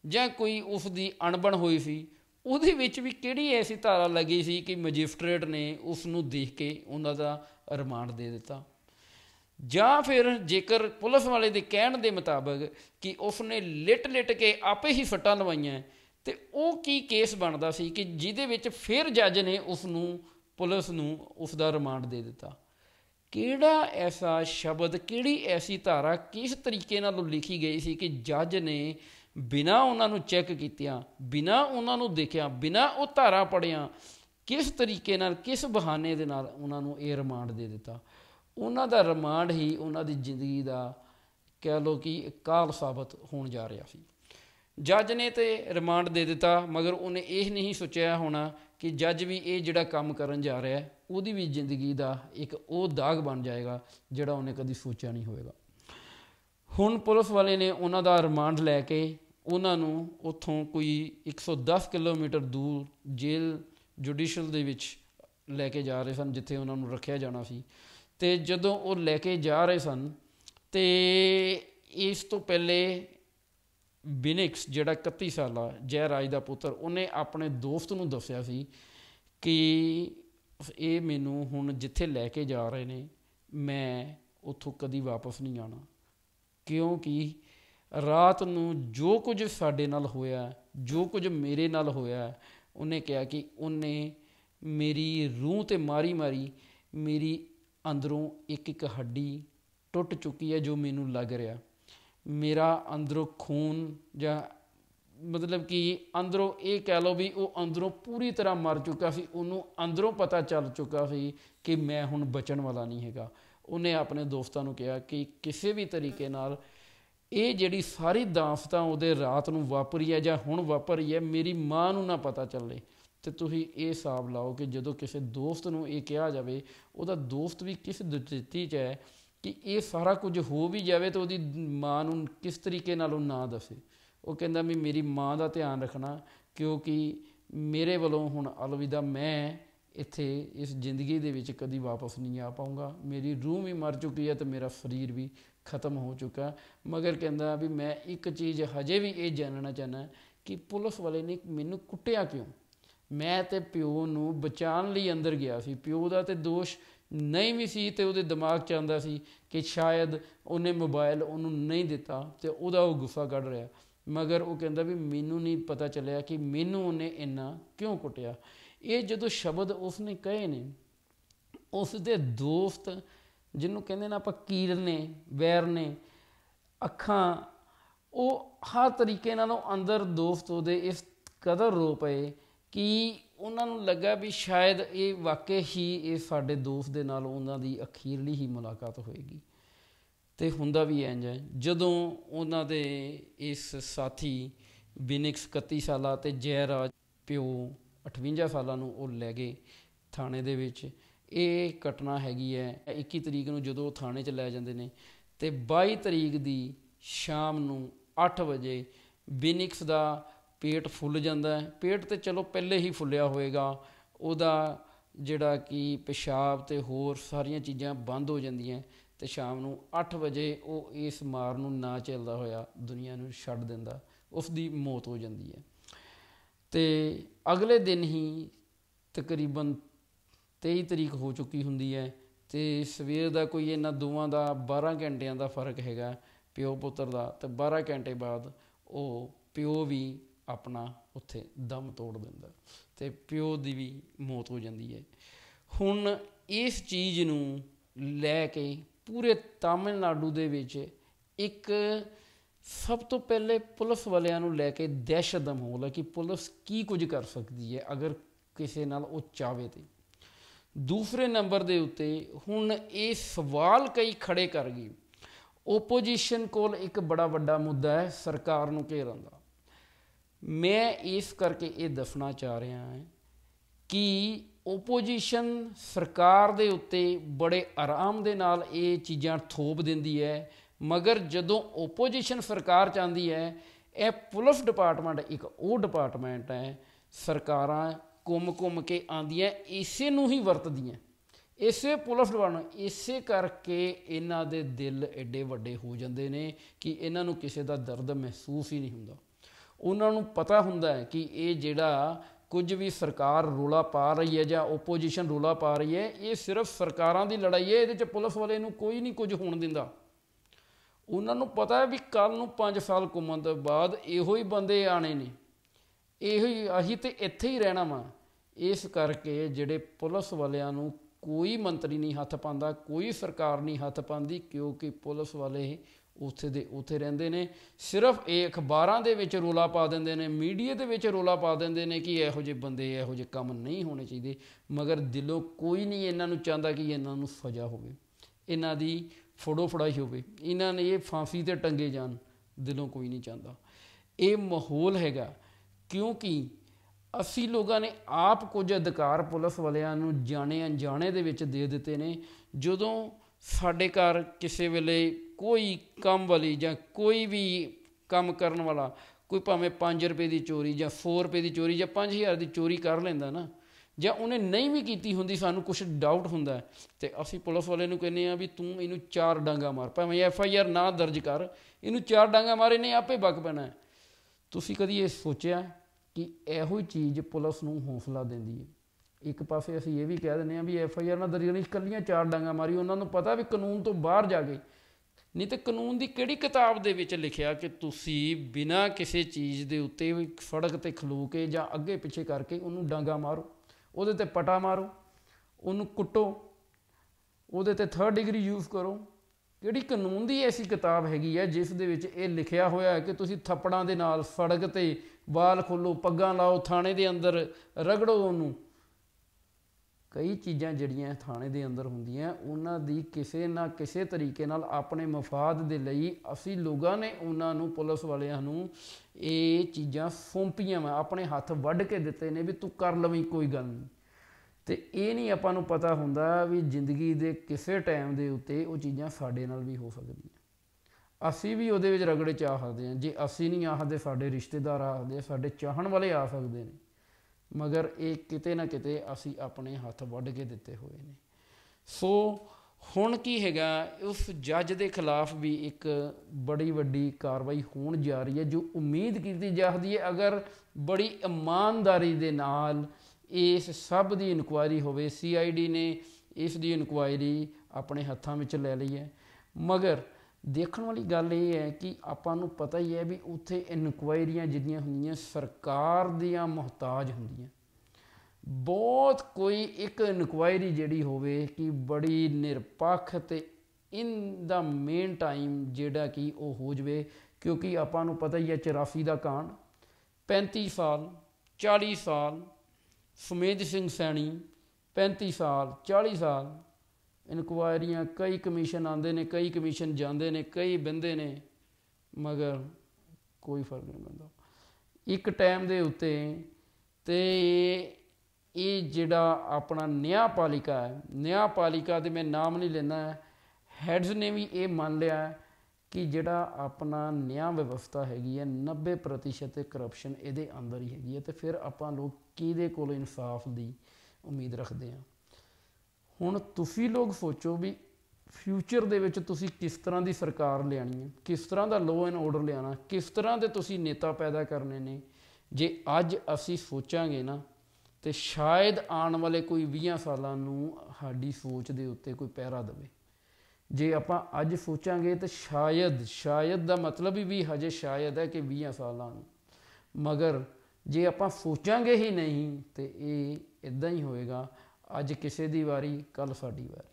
ਜਾਂ ਕੋਈ ਉਸ ਦੀ ਅਣਬਣ ਹੋਈ ਸੀ ਉਹਦੇ ਵਿੱਚ ਵੀ ਕਿਹੜੀ ਐਸੀ ਧਾਰਾ ਲੱਗੀ ਸੀ ਕਿ ਮੈਜਿਸਟ੍ਰੇਟ ਨੇ ਉਸ ਨੂੰ ਦੇਖ ਕੇ ਉਹਨਾਂ ਦਾ ਰਿਮਾਂਡ ਦੇ ਦਿੱਤਾ ਜਾਂ ਫਿਰ ਜੇਕਰ ਪੁਲਿਸ ਵਾਲੇ ਦੇ ਕਹਿਣ ਦੇ ਮੁਤਾਬਕ ਕਿ ਉਸ ਨੇ ਲਿਟ ਲਿਟ ਕੇ ਆਪੇ ਹੀ ਫੱਟਾਂ ਲਵਾਈਆਂ ਤੇ ਉਹ ਕੀ ਕੇਸ ਬਣਦਾ ਸੀ ਕਿ ਜਿਹਦੇ ਵਿੱਚ ਫਿਰ ਜੱਜ ਨੇ ਉਸ ਨੂੰ ਪੁਲਿਸ ਨੂੰ ਉਸ ਦਾ ਰਿਮਾਂਡ ਦੇ ਦਿੱਤਾ ਕਿਹੜਾ ਐਸਾ ਸ਼ਬਦ ਕਿਹੜੀ ਐਸੀ ਧਾਰਾ ਕਿਸ ਤਰੀਕੇ ਨਾਲ ਲਿਖੀ ਗਈ ਸੀ ਕਿ ਜੱਜ ਨੇ ਬਿਨਾ ਉਹਨਾਂ ਨੂੰ ਚੈੱਕ ਕੀਤਿਆਂ ਬਿਨਾ ਉਹਨਾਂ ਨੂੰ ਦੇਖਿਆ ਬਿਨਾ ਉਹ ਧਾਰਾ ਪੜਿਆ ਕਿਸ ਤਰੀਕੇ ਨਾਲ ਕਿਸ ਬਹਾਨੇ ਦੇ ਨਾਲ ਉਹਨਾਂ ਨੂੰ ਇਹ ਰਿਮਾਂਡ ਦੇ ਦਿੱਤਾ ਉਹਨਾਂ ਦਾ ਰਿਮਾਂਡ ਹੀ ਉਹਨਾਂ ਦੀ ਜ਼ਿੰਦਗੀ ਦਾ ਕਹਿ ਲੋ ਕਿ ਕਾਲ ਸਾਬਤ ਹੋਣ ਜਾ ਰਿਹਾ ਸੀ ਜੱਜ ਨੇ ਤੇ ਰਿਮਾਂਡ ਦੇ ਦਿੱਤਾ ਮਗਰ ਉਹਨੇ ਇਹ ਨਹੀਂ ਸੋਚਿਆ ਹੋਣਾ ਕਿ ਜੱਜ ਵੀ ਇਹ ਜਿਹੜਾ ਕੰਮ ਕਰਨ ਜਾ ਰਿਹਾ ਹੈ ਉਹਦੀ ਵੀ ਜ਼ਿੰਦਗੀ ਦਾ ਇੱਕ ਉਹ ਦਾਗ ਬਣ ਜਾਏਗਾ ਜਿਹੜਾ ਉਹਨੇ ਕਦੀ ਸੋਚਿਆ ਨਹੀਂ ਹੋਵੇਗਾ ਹੁਣ ਪੁਲਿਸ ਵਾਲੇ ਨੇ ਉਹਨਾਂ ਦਾ ਰਿਮਾਂਡ ਲੈ ਕੇ ਉਹਨਾਂ ਨੂੰ ਉੱਥੋਂ ਕੋਈ 110 ਕਿਲੋਮੀਟਰ ਦੂਰ ਜੇਲ੍ਹ ਜੁਡੀਸ਼ੀਅਲ ਦੇ ਵਿੱਚ ਲੈ ਕੇ ਜਾ ਰਹੇ ਸਨ ਜਿੱਥੇ ਉਹਨਾਂ ਨੂੰ ਰੱਖਿਆ ਜਾਣਾ ਸੀ ਤੇ ਜਦੋਂ ਉਹ ਲੈ ਕੇ ਜਾ ਰਹੇ ਸਨ ਤੇ ਇਸ ਤੋਂ ਪਹਿਲੇ ਬਿਨਿਕਸ ਜਿਹੜਾ 31 ਸਾਲਾ ਜੈ ਰਾਜ ਦਾ ਪੁੱਤਰ ਉਹਨੇ ਆਪਣੇ ਦੋਸਤ ਨੂੰ ਦੱਸਿਆ ਸੀ ਕਿ ਇਹ ਮੈਨੂੰ ਹੁਣ ਜਿੱਥੇ ਲੈ ਕੇ ਜਾ ਰਹੇ ਨੇ ਮੈਂ ਉੱਥੋਂ ਕਦੀ ਵਾਪਸ ਨਹੀਂ ਆਣਾ ਕਿਉਂਕਿ ਰਾਤ ਨੂੰ ਜੋ ਕੁਝ ਸਾਡੇ ਨਾਲ ਹੋਇਆ ਜੋ ਕੁਝ ਮੇਰੇ ਨਾਲ ਹੋਇਆ ਉਹਨੇ ਕਿਹਾ ਕਿ ਉਹਨੇ ਮੇਰੀ ਰੂਹ ਤੇ ਮਾਰੀ ਮਾਰੀ ਮੇਰੀ ਅੰਦਰੋਂ ਇੱਕ ਇੱਕ ਹੱਡੀ ਟੁੱਟ ਚੁੱਕੀ ਹੈ ਜੋ ਮੈਨੂੰ ਲੱਗ ਰਿਹਾ ਮੇਰਾ ਅੰਦਰੋਂ ਖੂਨ ਜਾਂ ਮਤਲਬ ਕਿ ਅੰਦਰੋਂ ਇਹ ਕਹਿ ਲਓ ਵੀ ਉਹ ਅੰਦਰੋਂ ਪੂਰੀ ਤਰ੍ਹਾਂ ਮਰ ਚੁੱਕਾ ਸੀ ਉਹਨੂੰ ਅੰਦਰੋਂ ਪਤਾ ਚੱਲ ਚੁੱਕਾ ਸੀ ਕਿ ਮੈਂ ਹੁਣ ਬਚਣ ਵਾਲਾ ਨਹੀਂ ਹੈਗਾ ਉਹਨੇ ਆਪਣੇ ਦੋਸਤਾਂ ਨੂੰ ਕਿਹਾ ਕਿ ਕਿਸੇ ਵੀ ਤਰੀਕੇ ਨਾਲ ਇਹ ਜਿਹੜੀ ਸਾਰੀ ਦਾਫਤਾਂ ਉਹਦੇ ਰਾਤ ਨੂੰ ਵਾਪਰੀ ਹੈ ਜਾਂ ਹੁਣ ਵਾਪਰੀ ਹੈ ਮੇਰੀ ਮਾਂ ਨੂੰ ਨਾ ਪਤਾ ਚੱਲੇ ਤੇ ਤੁਸੀਂ ਇਹ ਹਿਸਾਬ ਲਾਓ ਕਿ ਜਦੋਂ ਕਿਸੇ ਦੋਸਤ ਨੂੰ ਇਹ ਕਿਹਾ ਜਾਵੇ ਉਹਦਾ ਦੋਸਤ ਵੀ ਕਿਸ ਦੁਚਿੱਤੀ 'ਚ ਹੈ ਕਿ ਇਹ ਸਾਰਾ ਕੁਝ ਹੋ ਵੀ ਜਾਵੇ ਤਾਂ ਉਹਦੀ ਮਾਂ ਨੂੰ ਕਿਸ ਤਰੀਕੇ ਨਾਲ ਉਹ ਨਾ ਦੱਸੇ ਉਹ ਕਹਿੰਦਾ ਵੀ ਮੇਰੀ ਮਾਂ ਦਾ ਧਿਆਨ ਰੱਖਣਾ ਕਿਉਂਕਿ ਮੇਰੇ ਵੱਲੋਂ ਹੁਣ ਅਲਵਿਦਾ ਮੈਂ ਇੱਥੇ ਇਸ ਜ਼ਿੰਦਗੀ ਦੇ ਵਿੱਚ ਕਦੀ ਵਾਪਸ ਨਹੀਂ ਆ ਪਾਉਂਗਾ ਮੇਰੀ ਰੂਹ ਵੀ ਮਰ ਚੁੱਕੀ ਹੈ ਤੇ ਮੇਰਾ ਸਰੀਰ ਵੀ ਖਤਮ ਹੋ ਚੁੱਕਾ ਮਗਰ ਕਹਿੰਦਾ ਵੀ ਮੈਂ ਇੱਕ ਚੀਜ਼ ਹਜੇ ਵੀ ਇਹ ਜਾਣਨਾ ਚਾਹਨਾ ਕਿ ਪੁਲਿਸ ਵਾਲੇ ਨੇ ਮੈਨੂੰ ਕੁੱਟਿਆ ਕਿਉਂ ਮੈਂ ਤੇ ਪਿਓ ਨੂੰ ਬਚਾਉਣ ਲਈ ਅੰਦਰ ਗਿਆ ਸੀ ਪਿਓ ਦਾ ਤੇ ਦੋਸ਼ ਨਹੀਂ ਵੀ ਸੀ ਤੇ ਉਹਦੇ ਦਿਮਾਗ 'ਚ ਆਂਦਾ ਸੀ ਕਿ ਸ਼ਾਇਦ ਉਹਨੇ ਮੋਬਾਈਲ ਉਹਨੂੰ ਨਹੀਂ ਦਿੱਤਾ ਤੇ ਉਹਦਾ ਉਹ ਗੁੱਸਾ ਕੱਢ ਰਿਹਾ ਮਗਰ ਉਹ ਕਹਿੰਦਾ ਵੀ ਮੈਨੂੰ ਨਹੀਂ ਪਤਾ ਚੱਲਿਆ ਕਿ ਮੈਨੂੰ ਉਹਨੇ ਇੰਨਾ ਕਿਉਂ ਕੁੱਟਿਆ ਇਹ ਜਦੋਂ ਸ਼ਬਦ ਉਸਨੇ ਕਹੇ ਨੇ ਉਸ ਦੇ ਦੋਸਤ ਜਿਹਨੂੰ ਕਹਿੰਦੇ ਨੇ ਆਪਾਂ ਕੀਰ ਨੇ ਵੈਰ ਨੇ ਅੱਖਾਂ ਉਹ ਹਰ ਤਰੀਕੇ ਨਾਲ ਅੰਦਰ ਦੋਸਤ ਉਹਦੇ ਇਸ ਕਦਰ ਰੋ ਪਏ ਕਿ ਉਹਨਾਂ ਨੂੰ ਲੱਗਾ ਵੀ ਸ਼ਾਇਦ ਇਹ ਵਾਕਈ ਹੀ ਇਹ ਸਾਡੇ ਦੋਸਤ ਦੇ ਨਾਲ ਉਹਨਾਂ ਦੀ ਅਖੀਰਲੀ ਹੀ ਮੁਲਾਕਾਤ ਹੋਏਗੀ ਤੇ ਹੁੰਦਾ ਵੀ ਇੰਜ ਹੈ ਜਦੋਂ ਉਹਨਾਂ ਦੇ ਇਸ ਸਾਥੀ ਬਿਨਿਕਸ 31 ਸਾਲਾ ਤੇ ਜੈਰਾਜ ਪਿਓ 58 ਸਾਲਾ ਨੂੰ ਉਹ ਲੈ ਗਏ ਥਾਣੇ ਦੇ ਵਿੱਚ ਇਹ ਘਟਨਾ ਹੈਗੀ ਹੈ 21 ਤਰੀਕ ਨੂੰ ਜਦੋਂ ਥਾਣੇ 'ਚ ਲੈ ਜਾਂਦੇ ਨੇ ਤੇ 22 ਤਰੀਕ ਦੀ ਸ਼ਾਮ ਨੂੰ 8 ਵਜੇ ਬਿਨਿਕਸ ਦਾ ਪੇਟ ਫੁੱਲ ਜਾਂਦਾ ਹੈ ਪੇਟ ਤੇ ਚਲੋ ਪਹਿਲੇ ਹੀ ਫੁੱਲਿਆ ਹੋਵੇਗਾ ਉਹਦਾ ਜਿਹੜਾ ਕਿ ਪਿਸ਼ਾਬ ਤੇ ਹੋਰ ਸਾਰੀਆਂ ਚੀਜ਼ਾਂ ਬੰਦ ਹੋ ਜਾਂਦੀਆਂ ਤੇ ਸ਼ਾਮ ਨੂੰ 8 ਵਜੇ ਉਹ ਇਸ ਮਾਰ ਨੂੰ ਨਾ ਚੱਲਦਾ ਹੋਇਆ ਦੁਨੀਆ ਨੂੰ ਛੱਡ ਦਿੰਦਾ ਉਸ ਦੀ ਮੌਤ ਹੋ ਜਾਂਦੀ ਹੈ ਤੇ ਅਗਲੇ ਦਿਨ ਹੀ ਤਕਰੀਬਨ 23 ਤਰੀਕ ਹੋ ਚੁੱਕੀ ਹੁੰਦੀ ਹੈ ਤੇ ਸਵੇਰ ਦਾ ਕੋਈ ਇਹਨਾਂ ਦੋਵਾਂ ਦਾ 12 ਘੰਟਿਆਂ ਦਾ ਫਰਕ ਹੈਗਾ ਪਿਓ ਪੁੱਤਰ ਦਾ ਤੇ 12 ਘੰਟੇ ਬਾਅਦ ਉਹ ਪਿਓ ਵੀ ਆਪਣਾ ਉੱਥੇ ਦਮ ਤੋੜ ਦਿੰਦਾ ਤੇ ਪਿਓ ਦੀ ਵੀ ਮੌਤ ਹੋ ਜਾਂਦੀ ਹੈ ਹੁਣ ਇਸ ਚੀਜ਼ ਨੂੰ ਲੈ ਕੇ ਪੂਰੇ ਤਾਮਿਲਨਾਡੂ ਦੇ ਵਿੱਚ ਇੱਕ ਸਭ ਤੋਂ ਪਹਿਲੇ ਪੁਲਿਸ ਵਾਲਿਆਂ ਨੂੰ ਲੈ ਕੇ ਦਹਿਸ਼ਤ ਦਮ ਹੋ ਹੈ ਕਿ ਪੁਲਿਸ ਕੀ ਕੁਝ ਕਰ ਸਕਦੀ ਹੈ ਅਗਰ ਕਿਸੇ ਨਾਲ ਉਹ ਚਾਵੇ ਤੇ ਦੂਸਰੇ ਨੰਬਰ ਦੇ ਉੱਤੇ ਹੁਣ ਇਹ ਸਵਾਲ ਕਈ ਖੜੇ ਕਰ ਗਈ ਓਪੋਜੀਸ਼ਨ ਕੋਲ ਇੱਕ ਬੜਾ ਵੱਡਾ ਮੁੱਦਾ ਹੈ ਸਰਕਾਰ ਨੂੰ ਘੇਰਨ ਦਾ ਮੈਂ ਇਸ ਕਰਕੇ ਇਹ ਦੱਸਣਾ ਚਾਹ ਰਿਹਾ ਹਾਂ ਕਿ ਓਪੋਜੀਸ਼ਨ ਸਰਕਾਰ ਦੇ ਉੱਤੇ ਬੜੇ ਆਰਾਮ ਦੇ ਨਾਲ ਇਹ ਚੀਜ਼ਾਂ ਥੋਪ ਦਿੰਦੀ ਹੈ ਮਗਰ ਜਦੋਂ ਓਪੋਜੀਸ਼ਨ ਸਰਕਾਰ ਚਾਹੁੰਦੀ ਹੈ ਇਹ ਪੁਲਿਸ ਡਿਪਾਰਟਮੈਂਟ ਇੱਕ ਉਹ ਡਿਪਾਰਟਮੈਂਟ ਹੈ ਸਰਕਾਰਾਂ ਕੁੰਮ-ਕੁੰਮ ਕੇ ਆਂਦੀਆਂ ਇਸੇ ਨੂੰ ਹੀ ਵਰਤਦੀਆਂ ਇਸੇ ਪੁਲਿਸ ਡਿਪਾਰਟਮੈਂਟ ਇਸੇ ਕਰਕੇ ਇਹਨਾਂ ਦੇ ਦਿਲ ਐਡੇ ਵੱਡੇ ਹੋ ਜਾਂਦੇ ਨੇ ਕਿ ਇਹਨਾਂ ਨੂੰ ਕਿਸੇ ਦਾ ਦਰਦ ਮਹਿਸੂਸ ਹੀ ਨਹੀਂ ਹੁੰਦਾ ਉਹਨਾਂ ਨੂੰ ਪਤਾ ਹੁੰਦਾ ਹੈ ਕਿ ਇਹ ਜਿਹੜਾ ਕੁਝ ਵੀ ਸਰਕਾਰ ਰੋਲਾ ਪਾ ਰਹੀ ਹੈ ਜਾਂ ਓਪੋਜੀਸ਼ਨ ਰੋਲਾ ਪਾ ਰਹੀ ਹੈ ਇਹ ਸਿਰਫ ਸਰਕਾਰਾਂ ਦੀ ਲੜਾਈ ਹੈ ਇਹਦੇ 'ਚ ਪੁਲਿਸ ਵਾਲੇ ਨੂੰ ਕੋਈ ਨਹੀਂ ਕੁਝ ਹੋਣ ਦਿੰਦਾ ਉਹਨਾਂ ਨੂੰ ਪਤਾ ਹੈ ਵੀ ਕੱਲ ਨੂੰ 5 ਸਾਲ ਕੁਮੰਦ ਬਾਅਦ ਇਹੋ ਹੀ ਬੰਦੇ ਆਣੇ ਨੇ ਇਹੋ ਹੀ ਅਸੀਂ ਤੇ ਇੱਥੇ ਹੀ ਰਹਿਣਾ ਵਾ ਇਸ ਕਰਕੇ ਜਿਹੜੇ ਪੁਲਿਸ ਵਾਲਿਆਂ ਨੂੰ ਕੋਈ ਮੰਤਰੀ ਨਹੀਂ ਹੱਥ ਪਾਉਂਦਾ ਕੋਈ ਸਰਕਾਰ ਨਹੀਂ ਹੱਥ ਪਾਉਂਦੀ ਕਿਉਂਕਿ ਪੁਲਿਸ ਵਾਲੇ ਉੱਥੇ ਦੇ ਉੱਥੇ ਰਹਿੰਦੇ ਨੇ ਸਿਰਫ ਇਹ ਅਖਬਾਰਾਂ ਦੇ ਵਿੱਚ ਰੋਲਾ ਪਾ ਦਿੰਦੇ ਨੇ ਮੀਡੀਆ ਦੇ ਵਿੱਚ ਰੋਲਾ ਪਾ ਦਿੰਦੇ ਨੇ ਕਿ ਇਹੋ ਜਿਹੇ ਬੰਦੇ ਇਹੋ ਜਿਹੇ ਕੰਮ ਨਹੀਂ ਹੋਣੇ ਚਾਹੀਦੇ ਮਗਰ ਦਿਲੋਂ ਕੋਈ ਨਹੀਂ ਇਹਨਾਂ ਨੂੰ ਚਾਹੁੰਦਾ ਕਿ ਇਹਨਾਂ ਨੂੰ ਸਜ਼ਾ ਹੋਵੇ ਇਹਨਾਂ ਦੀ ਫੜੋ ਫੜਾਈ ਹੋਵੇ ਇਹਨਾਂ ਨੇ ਇਹ ਫਾਂਸੀ ਤੇ ਟੰਗੇ ਜਾਣ ਦਿਲੋਂ ਕੋਈ ਨਹੀਂ ਚਾਹੁੰਦਾ ਇਹ ਮਾਹੌਲ ਹੈਗਾ ਕਿਉਂਕਿ ਅਸੀਂ ਲੋਕਾਂ ਨੇ ਆਪ ਕੁਝ ਅਧਿਕਾਰ ਪੁਲਿਸ ਵਾਲਿਆਂ ਨੂੰ ਜਾਣੇ ਅਣਜਾਣੇ ਦੇ ਵਿੱਚ ਦੇ ਦਿੱਤੇ ਨੇ ਜਦੋਂ ਸਾਡੇ ਘਰ ਕਿਸੇ ਵੇਲੇ ਕੋਈ ਕੰਮ ਵਾਲੀ ਜਾਂ ਕੋਈ ਵੀ ਕੰਮ ਕਰਨ ਵਾਲਾ ਕੋਈ ਭਾਵੇਂ 5 ਰੁਪਏ ਦੀ ਚੋਰੀ ਜਾਂ 4 ਰੁਪਏ ਦੀ ਚੋਰੀ ਜਾਂ 5000 ਦੀ ਚੋਰੀ ਕਰ ਲੈਂਦਾ ਨਾ ਜਾਂ ਉਹਨੇ ਨਹੀਂ ਵੀ ਕੀਤੀ ਹੁੰਦੀ ਸਾਨੂੰ ਕੁਝ ਡਾਊਟ ਹੁੰਦਾ ਤੇ ਅਸੀਂ ਪੁਲਿਸ ਵਾਲੇ ਨੂੰ ਕਹਿੰਦੇ ਆ ਵੀ ਤੂੰ ਇਹਨੂੰ ਚਾਰ ਡਾਂਗਾ ਮਾਰ ਭਾਵੇਂ ਐਫ ਆਈ ਆਰ ਨਾ ਦਰਜ ਕਰ ਇਹਨੂੰ ਚਾਰ ਡਾਂਗਾ ਮਾਰੇ ਇਹਨੇ ਆਪੇ ਬਕ ਪੈਣਾ ਤੁਸੀਂ ਕਦੀ ਇਹ ਸੋਚਿਆ ਕਿ ਇਹੋ ਚੀਜ਼ ਪੁਲਿਸ ਨੂੰ ਹੌਸਲਾ ਦਿੰਦੀ ਹੈ ਇੱਕ ਪਾਸੇ ਅਸੀਂ ਇਹ ਵੀ ਕਹਿ ਦਿੰਦੇ ਆ ਵੀ ਐਫ ਆਈ ਆਰ ਨਾਲ ਦਰਜ ਨਹੀਂ ਕੱਲੀਆਂ ਚਾਰ ਡਾਂਗਾ ਮਾਰੀ ਉਹਨਾਂ ਨੂੰ ਪਤਾ ਵੀ ਕਾਨੂੰਨ ਤੋਂ ਬਾਹਰ ਜਾ ਗਏ ਨਹੀਂ ਤੇ ਕਾਨੂੰਨ ਦੀ ਕਿਹੜੀ ਕਿਤਾਬ ਦੇ ਵਿੱਚ ਲਿਖਿਆ ਕਿ ਤੁਸੀਂ ਬਿਨਾਂ ਕਿਸੇ ਚੀਜ਼ ਦੇ ਉੱਤੇ ਸੜਕ ਤੇ ਖਲੋ ਕੇ ਜਾਂ ਅੱਗੇ ਪਿੱਛੇ ਕਰਕੇ ਉਹਨੂੰ ਡਾਂਗਾ ਮਾਰੋ ਉਹਦੇ ਤੇ ਪਟਾ ਮਾਰੋ ਉਹਨੂੰ ਕੁੱਟੋ ਉਹਦੇ ਤੇ 3 ਡਿਗਰੀ ਯੂਜ਼ ਕਰੋ ਕਿਹੜੀ ਕਾਨੂੰਨ ਦੀ ਐਸੀ ਕਿਤਾਬ ਹੈਗੀ ਹੈ ਜਿਸ ਦੇ ਵਿੱਚ ਇਹ ਲਿਖਿਆ ਹੋਇਆ ਹੈ ਕਿ ਤੁਸੀਂ ਥੱਪੜਾਂ ਦੇ ਨਾਲ ਸੜਕ ਤੇ ਵਾਲ ਖੋਲੋ ਪੱਗਾਂ ਲਾਓ ਥਾਣੇ ਦੇ ਅੰਦਰ ਰਗੜੋ ਉਹਨੂੰ ਕਈ ਚੀਜ਼ਾਂ ਜਿਹੜੀਆਂ ਥਾਣੇ ਦੇ ਅੰਦਰ ਹੁੰਦੀਆਂ ਉਹਨਾਂ ਦੀ ਕਿਸੇ ਨਾ ਕਿਸੇ ਤਰੀਕੇ ਨਾਲ ਆਪਣੇ ਮਫਾਦ ਦੇ ਲਈ ਅਸੀਂ ਲੋਕਾਂ ਨੇ ਉਹਨਾਂ ਨੂੰ ਪੁਲਿਸ ਵਾਲਿਆਂ ਨੂੰ ਇਹ ਚੀਜ਼ਾਂ ਸੌਂਪੀਆਂ ਵਾ ਆਪਣੇ ਹੱਥ ਵੱਢ ਕੇ ਦਿੱਤੇ ਨੇ ਵੀ ਤੂੰ ਕਰ ਲਵੀਂ ਕੋਈ ਗੱਲ ਨਹੀਂ ਤੇ ਇਹ ਨਹੀਂ ਆਪਾਂ ਨੂੰ ਪਤਾ ਹੁੰਦਾ ਵੀ ਜ਼ਿੰਦਗੀ ਦੇ ਕਿਸੇ ਟਾਈਮ ਦੇ ਉੱਤੇ ਉਹ ਚੀਜ਼ਾਂ ਸਾਡੇ ਨਾਲ ਵੀ ਹੋ ਸਕਦੀਆਂ ਅਸੀਂ ਵੀ ਉਹਦੇ ਵਿੱਚ ਰਗੜੇ ਚ ਆ ਸਕਦੇ ਹਾਂ ਜੇ ਅਸੀਂ ਨਹੀਂ ਆਹਦੇ ਸਾਡੇ ਰਿਸ਼ਤੇਦਾਰ ਆਖਦੇ ਸਾਡੇ ਚਾਹਣ ਵਾਲੇ ਆ ਸਕਦੇ ਨੇ ਮਗਰ ਇਹ ਕਿਤੇ ਨਾ ਕਿਤੇ ਅਸੀਂ ਆਪਣੇ ਹੱਥ ਵੱਢ ਕੇ ਦਿੱਤੇ ਹੋਏ ਨੇ ਸੋ ਹੁਣ ਕੀ ਹੈਗਾ ਉਸ ਜੱਜ ਦੇ ਖਿਲਾਫ ਵੀ ਇੱਕ ਬੜੀ ਵੱਡੀ ਕਾਰਵਾਈ ਹੋਣ ਜਾ ਰਹੀ ਹੈ ਜੋ ਉਮੀਦ ਕੀਤੀ ਜਾਂਦੀ ਹੈ ਅਗਰ ਬੜੀ ਇਮਾਨਦਾਰੀ ਦੇ ਨਾਲ ਇਸ ਸਭ ਦੀ ਇਨਕੁਆਇਰੀ ਹੋਵੇ ਸੀਆਈਡੀ ਨੇ ਇਸ ਦੀ ਇਨਕੁਆਇਰੀ ਆਪਣੇ ਹੱਥਾਂ ਵਿੱਚ ਲੈ ਲਈ ਹੈ ਮਗਰ ਦੇਖਣ ਵਾਲੀ ਗੱਲ ਇਹ ਹੈ ਕਿ ਆਪਾਂ ਨੂੰ ਪਤਾ ਹੀ ਹੈ ਵੀ ਉੱਥੇ ਇਨਕੁਆਇਰੀਆਂ ਜਿੰਨੀਆਂ ਹੁੰਦੀਆਂ ਸਰਕਾਰ ਦੀਆਂ ਮੁਹਤਾਜ ਹੁੰਦੀਆਂ ਬਹੁਤ ਕੋਈ ਇੱਕ ਇਨਕੁਆਇਰੀ ਜਿਹੜੀ ਹੋਵੇ ਕਿ ਬੜੀ ਨਿਰਪੱਖ ਤੇ ਇਨ ਦਾ ਮੇਨ ਟਾਈਮ ਜਿਹੜਾ ਕਿ ਉਹ ਹੋ ਜਵੇ ਕਿਉਂਕਿ ਆਪਾਂ ਨੂੰ ਪਤਾ ਹੀ ਹੈ 84 ਦਾ ਕਾਂਡ 35 ਸਾਲ 40 ਸਾਲ ਸੁਮੇਧ ਸਿੰਘ ਸੈਣੀ 35 ਸਾਲ 40 ਸਾਲ ਇਨਕੁਆਇਰੀਆਂ ਕਈ ਕਮਿਸ਼ਨ ਆਉਂਦੇ ਨੇ ਕਈ ਕਮਿਸ਼ਨ ਜਾਂਦੇ ਨੇ ਕਈ ਬੰਦੇ ਨੇ ਮਗਰ ਕੋਈ ਫਰਕ ਨਹੀਂ ਪੈਂਦਾ ਇੱਕ ਟਾਈਮ ਦੇ ਉੱਤੇ ਤੇ ਇਹ ਜਿਹੜਾ ਆਪਣਾ ਨਿਆਂਪਾਲਿਕਾ ਹੈ ਨਿਆਂਪਾਲਿਕਾ ਦੇ ਮੈਂ ਨਾਮ ਨਹੀਂ ਲੈਣਾ ਹੈ ਹੈਡਸ ਨੇ ਵੀ ਇਹ ਮੰਨ ਲਿਆ ਕਿ ਜਿਹੜਾ ਆਪਣਾ ਨਿਆਂ ਵਿਵਸਥਾ ਹੈਗੀ ਹੈ 90% ਤੇ ਕਰਪਸ਼ਨ ਇਹਦੇ ਅੰਦਰ ਹੀ ਹੈਗੀ ਹੈ ਤੇ ਫਿਰ ਆਪਾਂ ਲੋਕ ਕਿਹਦੇ ਕੋਲ ਇਨਸਾਫ ਦੀ ਉਮੀਦ ਰੱਖਦੇ ਆ ਹੁਣ ਤੁਸੀਂ ਲੋਕ ਸੋਚੋ ਵੀ ਫਿਊਚਰ ਦੇ ਵਿੱਚ ਤੁਸੀਂ ਕਿਸ ਤਰ੍ਹਾਂ ਦੀ ਸਰਕਾਰ ਲਿਆਣੀ ਹੈ ਕਿਸ ਤਰ੍ਹਾਂ ਦਾ ਲੋ ਐਂਡ ਆਰਡਰ ਲਿਆਣਾ ਕਿਸ ਤਰ੍ਹਾਂ ਦੇ ਤੁਸੀਂ ਨੇਤਾ ਪੈਦਾ ਕਰਨੇ ਨੇ ਜੇ ਅੱਜ ਅਸੀਂ ਸੋਚਾਂਗੇ ਨਾ ਤੇ ਸ਼ਾਇਦ ਆਉਣ ਵਾਲੇ ਕੋਈ 20 ਸਾਲਾਂ ਨੂੰ ਸਾਡੀ ਸੋਚ ਦੇ ਉੱਤੇ ਕੋਈ ਪਹਿਰਾ ਦੇਵੇ ਜੇ ਆਪਾਂ ਅੱਜ ਸੋਚਾਂਗੇ ਤੇ ਸ਼ਾਇਦ ਸ਼ਾਇਦ ਦਾ ਮਤਲਬ ਹੀ ਵੀ ਹਜੇ ਸ਼ਾਇਦ ਹੈ ਕਿ 20 ਸਾਲਾਂ ਨੂੰ ਮਗਰ ਜੇ ਆਪਾਂ ਸੋਚਾਂਗੇ ਹੀ ਨਹੀਂ ਤੇ ਇਹ ਇਦਾਂ ਹੀ ਹੋਏਗਾ ਅੱਜ ਕਿਸੇ ਦੀ ਵਾਰੀ ਕੱਲ ਸਾਡੀ ਵਾਰੀ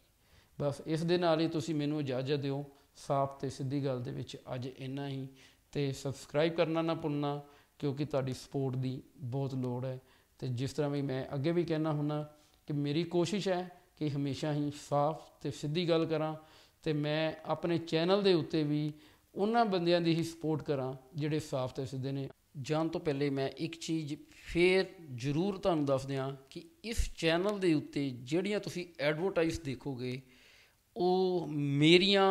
ਬਸ ਇਸ ਦੇ ਨਾਲ ਹੀ ਤੁਸੀਂ ਮੈਨੂੰ ਇਜਾਜ਼ਤ ਦਿਓ ਸਾਫ਼ ਤੇ ਸਿੱਧੀ ਗੱਲ ਦੇ ਵਿੱਚ ਅੱਜ ਇੰਨਾ ਹੀ ਤੇ ਸਬਸਕ੍ਰਾਈਬ ਕਰਨਾ ਨਾ ਭੁੱਲਣਾ ਕਿਉਂਕਿ ਤੁਹਾਡੀ ਸਪੋਰਟ ਦੀ ਬਹੁਤ ਲੋੜ ਹੈ ਤੇ ਜਿਸ ਤਰ੍ਹਾਂ ਵੀ ਮੈਂ ਅੱਗੇ ਵੀ ਕਹਿਣਾ ਹੁੰਦਾ ਕਿ ਮੇਰੀ ਕੋਸ਼ਿਸ਼ ਹੈ ਕਿ ਹਮੇਸ਼ਾ ਹੀ ਸਾਫ਼ ਤੇ ਸਿੱਧੀ ਗੱਲ ਕਰਾਂ ਤੇ ਮੈਂ ਆਪਣੇ ਚੈਨਲ ਦੇ ਉੱਤੇ ਵੀ ਉਹਨਾਂ ਬੰਦਿਆਂ ਦੀ ਹੀ ਸਪੋਰਟ ਕਰਾਂ ਜਿਹੜੇ ਸਾਫ਼ ਤੇ ਸਿੱਧੇ ਨੇ ਜਾਣ ਤੋਂ ਪਹਿਲੇ ਮੈਂ ਇੱਕ ਚੀਜ਼ ਫੇਰ ਜ਼ਰੂਰ ਤੁਹਾਨੂੰ ਦੱਸ ਦਿਆਂ ਕਿ ਇਸ ਚੈਨਲ ਦੇ ਉੱਤੇ ਜਿਹੜੀਆਂ ਤੁਸੀਂ ਐਡਵਰਟਾਈਜ਼ ਦੇਖੋਗੇ ਉਹ ਮੇਰੀਆਂ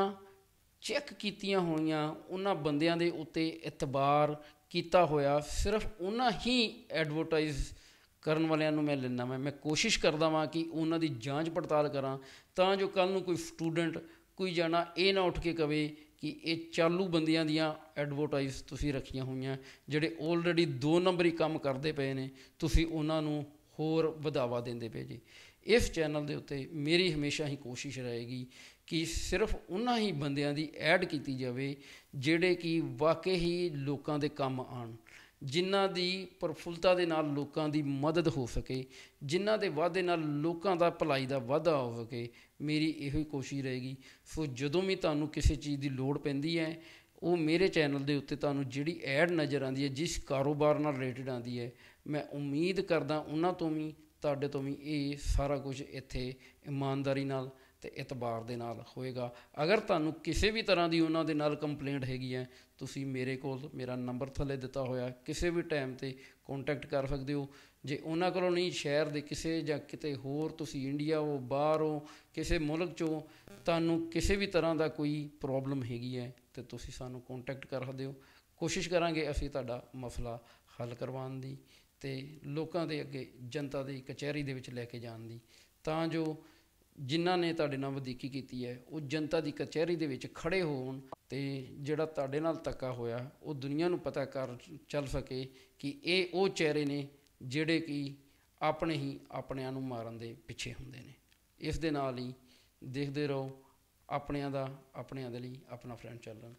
ਚੈੱਕ ਕੀਤੀਆਂ ਹੋਈਆਂ ਉਹਨਾਂ ਬੰਦਿਆਂ ਦੇ ਉੱਤੇ ਇਤਬਾਰ ਕੀਤਾ ਹੋਇਆ ਸਿਰਫ ਉਹਨਾਂ ਹੀ ਐਡਵਰਟਾਈਜ਼ ਕਰਨ ਵਾਲਿਆਂ ਨੂੰ ਮੈਂ ਲੈਣਾ ਮੈਂ ਮੈਂ ਕੋਸ਼ਿਸ਼ ਕਰਦਾ ਵਾਂ ਕਿ ਉਹਨਾਂ ਦੀ ਜਾਂਚ ਪੜਤਾਲ ਕਰਾਂ ਤਾਂ ਜੋ ਕੱਲ ਨੂੰ ਕੋਈ ਸਟੂਡੈਂਟ ਕੋਈ ਜਾਣਾ ਇਹ ਨਾ ਉੱਠ ਕੇ ਕਵੇ ਕਿ ਇਹ ਚਾਲੂ ਬੰਦਿਆਂ ਦੀਆਂ ਐਡਵਰਟਾਈਜ਼ ਤੁਸੀਂ ਰੱਖੀਆਂ ਹੋਈਆਂ ਜਿਹੜੇ ਆਲਰੇਡੀ ਦੋ ਨੰਬਰੀ ਕੰਮ ਕਰਦੇ ਪਏ ਨੇ ਤੁਸੀਂ ਉਹਨਾਂ ਨੂੰ ਹੋਰ ਵਧਾਵਾ ਦਿੰਦੇ ਪਏ ਜੀ ਇਸ ਚੈਨਲ ਦੇ ਉੱਤੇ ਮੇਰੀ ਹਮੇਸ਼ਾ ਹੀ ਕੋਸ਼ਿਸ਼ ਰਹੇਗੀ ਕਿ ਸਿਰਫ ਉਹਨਾਂ ਹੀ ਬੰਦਿਆਂ ਦੀ ਐਡ ਕੀਤੀ ਜਾਵੇ ਜਿਹੜੇ ਕਿ ਵਾਕਈ ਹੀ ਲੋਕਾਂ ਦੇ ਕੰਮ ਆਣ ਜਿਨ੍ਹਾਂ ਦੀ ਪਰਫੁੱਲਤਾ ਦੇ ਨਾਲ ਲੋਕਾਂ ਦੀ ਮਦਦ ਹੋ ਸਕੇ ਜਿਨ੍ਹਾਂ ਦੇ ਵਾਅਦੇ ਨਾਲ ਲੋਕਾਂ ਦਾ ਭਲਾਈ ਦਾ ਵਾਅਦਾ ਹੋ ਸਕੇ ਮੇਰੀ ਇਹੋ ਹੀ ਕੋਸ਼ਿਸ਼ ਰਹੇਗੀ ਸੋ ਜਦੋਂ ਵੀ ਤੁਹਾਨੂੰ ਕਿਸੇ ਚੀਜ਼ ਦੀ ਲੋੜ ਪੈਂਦੀ ਹੈ ਉਹ ਮੇਰੇ ਚੈਨਲ ਦੇ ਉੱਤੇ ਤੁਹਾਨੂੰ ਜਿਹੜੀ ਐਡ ਨਜ਼ਰ ਆਉਂਦੀ ਹੈ ਜਿਸ ਕਾਰੋਬਾਰ ਨਾਲ ਰਿਲੇਟਡ ਆਉਂਦੀ ਹੈ ਮੈਂ ਉਮੀਦ ਕਰਦਾ ਉਹਨਾਂ ਤੋਂ ਵੀ ਤੁਹਾਡੇ ਤੋਂ ਵੀ ਇਹ ਸਾਰਾ ਕੁਝ ਇੱਥੇ ਇਮਾਨਦਾਰੀ ਨਾਲ ਤੇ ਇਤਬਾਰ ਦੇ ਨਾਲ ਹੋਏਗਾ ਅਗਰ ਤੁਹਾਨੂੰ ਕਿਸੇ ਵੀ ਤਰ੍ਹਾਂ ਦੀ ਉਹਨਾਂ ਦੇ ਨਾਲ ਕੰਪਲੇਂਟ ਹੈਗੀ ਹੈ ਤੁਸੀਂ ਮੇਰੇ ਕੋਲ ਮੇਰਾ ਨੰਬਰ ਥੱਲੇ ਦਿੱਤਾ ਹੋਇਆ ਕਿਸੇ ਵੀ ਟਾਈਮ ਤੇ ਕੰਟੈਕਟ ਕਰ ਸਕਦੇ ਹੋ ਜੇ ਉਹਨਾਂ ਕੋਲੋਂ ਨਹੀਂ ਸ਼ਹਿਰ ਦੇ ਕਿਸੇ ਜਾਂ ਕਿਤੇ ਹੋਰ ਤੁਸੀਂ ਇੰਡੀਆ ਉਹ ਬਾਹਰ ਹੋ ਕਿਸੇ ਮੁਲਕ ਚੋਂ ਤੁਹਾਨੂੰ ਕਿਸੇ ਵੀ ਤਰ੍ਹਾਂ ਦਾ ਕੋਈ ਪ੍ਰੋਬਲਮ ਹੈਗੀ ਹੈ ਤੇ ਤੁਸੀਂ ਸਾਨੂੰ ਕੰਟੈਕਟ ਕਰ ਸਕਦੇ ਹੋ ਕੋਸ਼ਿਸ਼ ਕਰਾਂਗੇ ਅਸੀਂ ਤੁਹਾਡਾ ਮਸਲਾ ਹੱਲ ਕਰਵਾਉਣ ਦੀ ਤੇ ਲੋਕਾਂ ਦੇ ਅੱਗੇ ਜਨਤਾ ਦੀ ਕਚਹਿਰੀ ਦੇ ਵਿੱਚ ਲੈ ਕੇ ਜਾਣ ਦੀ ਤਾਂ ਜੋ ਜਿਨ੍ਹਾਂ ਨੇ ਤੁਹਾਡੇ ਨਾਲ ਵਧੀਕੀ ਕੀਤੀ ਹੈ ਉਹ ਜਨਤਾ ਦੀ ਕਚਹਿਰੀ ਦੇ ਵਿੱਚ ਖੜੇ ਹੋਣ ਤੇ ਜਿਹੜਾ ਤੁਹਾਡੇ ਨਾਲ ਤੱਕਾ ਹੋਇਆ ਉਹ ਦੁਨੀਆ ਨੂੰ ਪਤਾ ਕਰ ਚੱਲ ਸਕੇ ਕਿ ਇਹ ਉਹ ਚਿਹਰੇ ਨੇ ਜਿਹੜੇ ਕਿ ਆਪਣੇ ਹੀ ਆਪਣਿਆਂ ਨੂੰ ਮਾਰਨ ਦੇ ਪਿੱਛੇ ਹੁੰਦੇ ਨੇ ਇਸ ਦੇ ਨਾਲ ਹੀ ਦੇਖਦੇ ਰਹੋ ਆਪਣਿਆਂ ਦਾ ਆਪਣਿਆਂ ਦੇ ਲਈ ਆਪਣਾ ਫਰੈਂਡ ਚੱਲਣ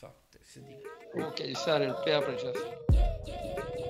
ਸਾਥ ਤੇ ਸਿੱਧੀ ਓਕੇ ਸਾਰੇ ਪਿਆਰ ਪ੍ਰਸ਼ਾਸਨ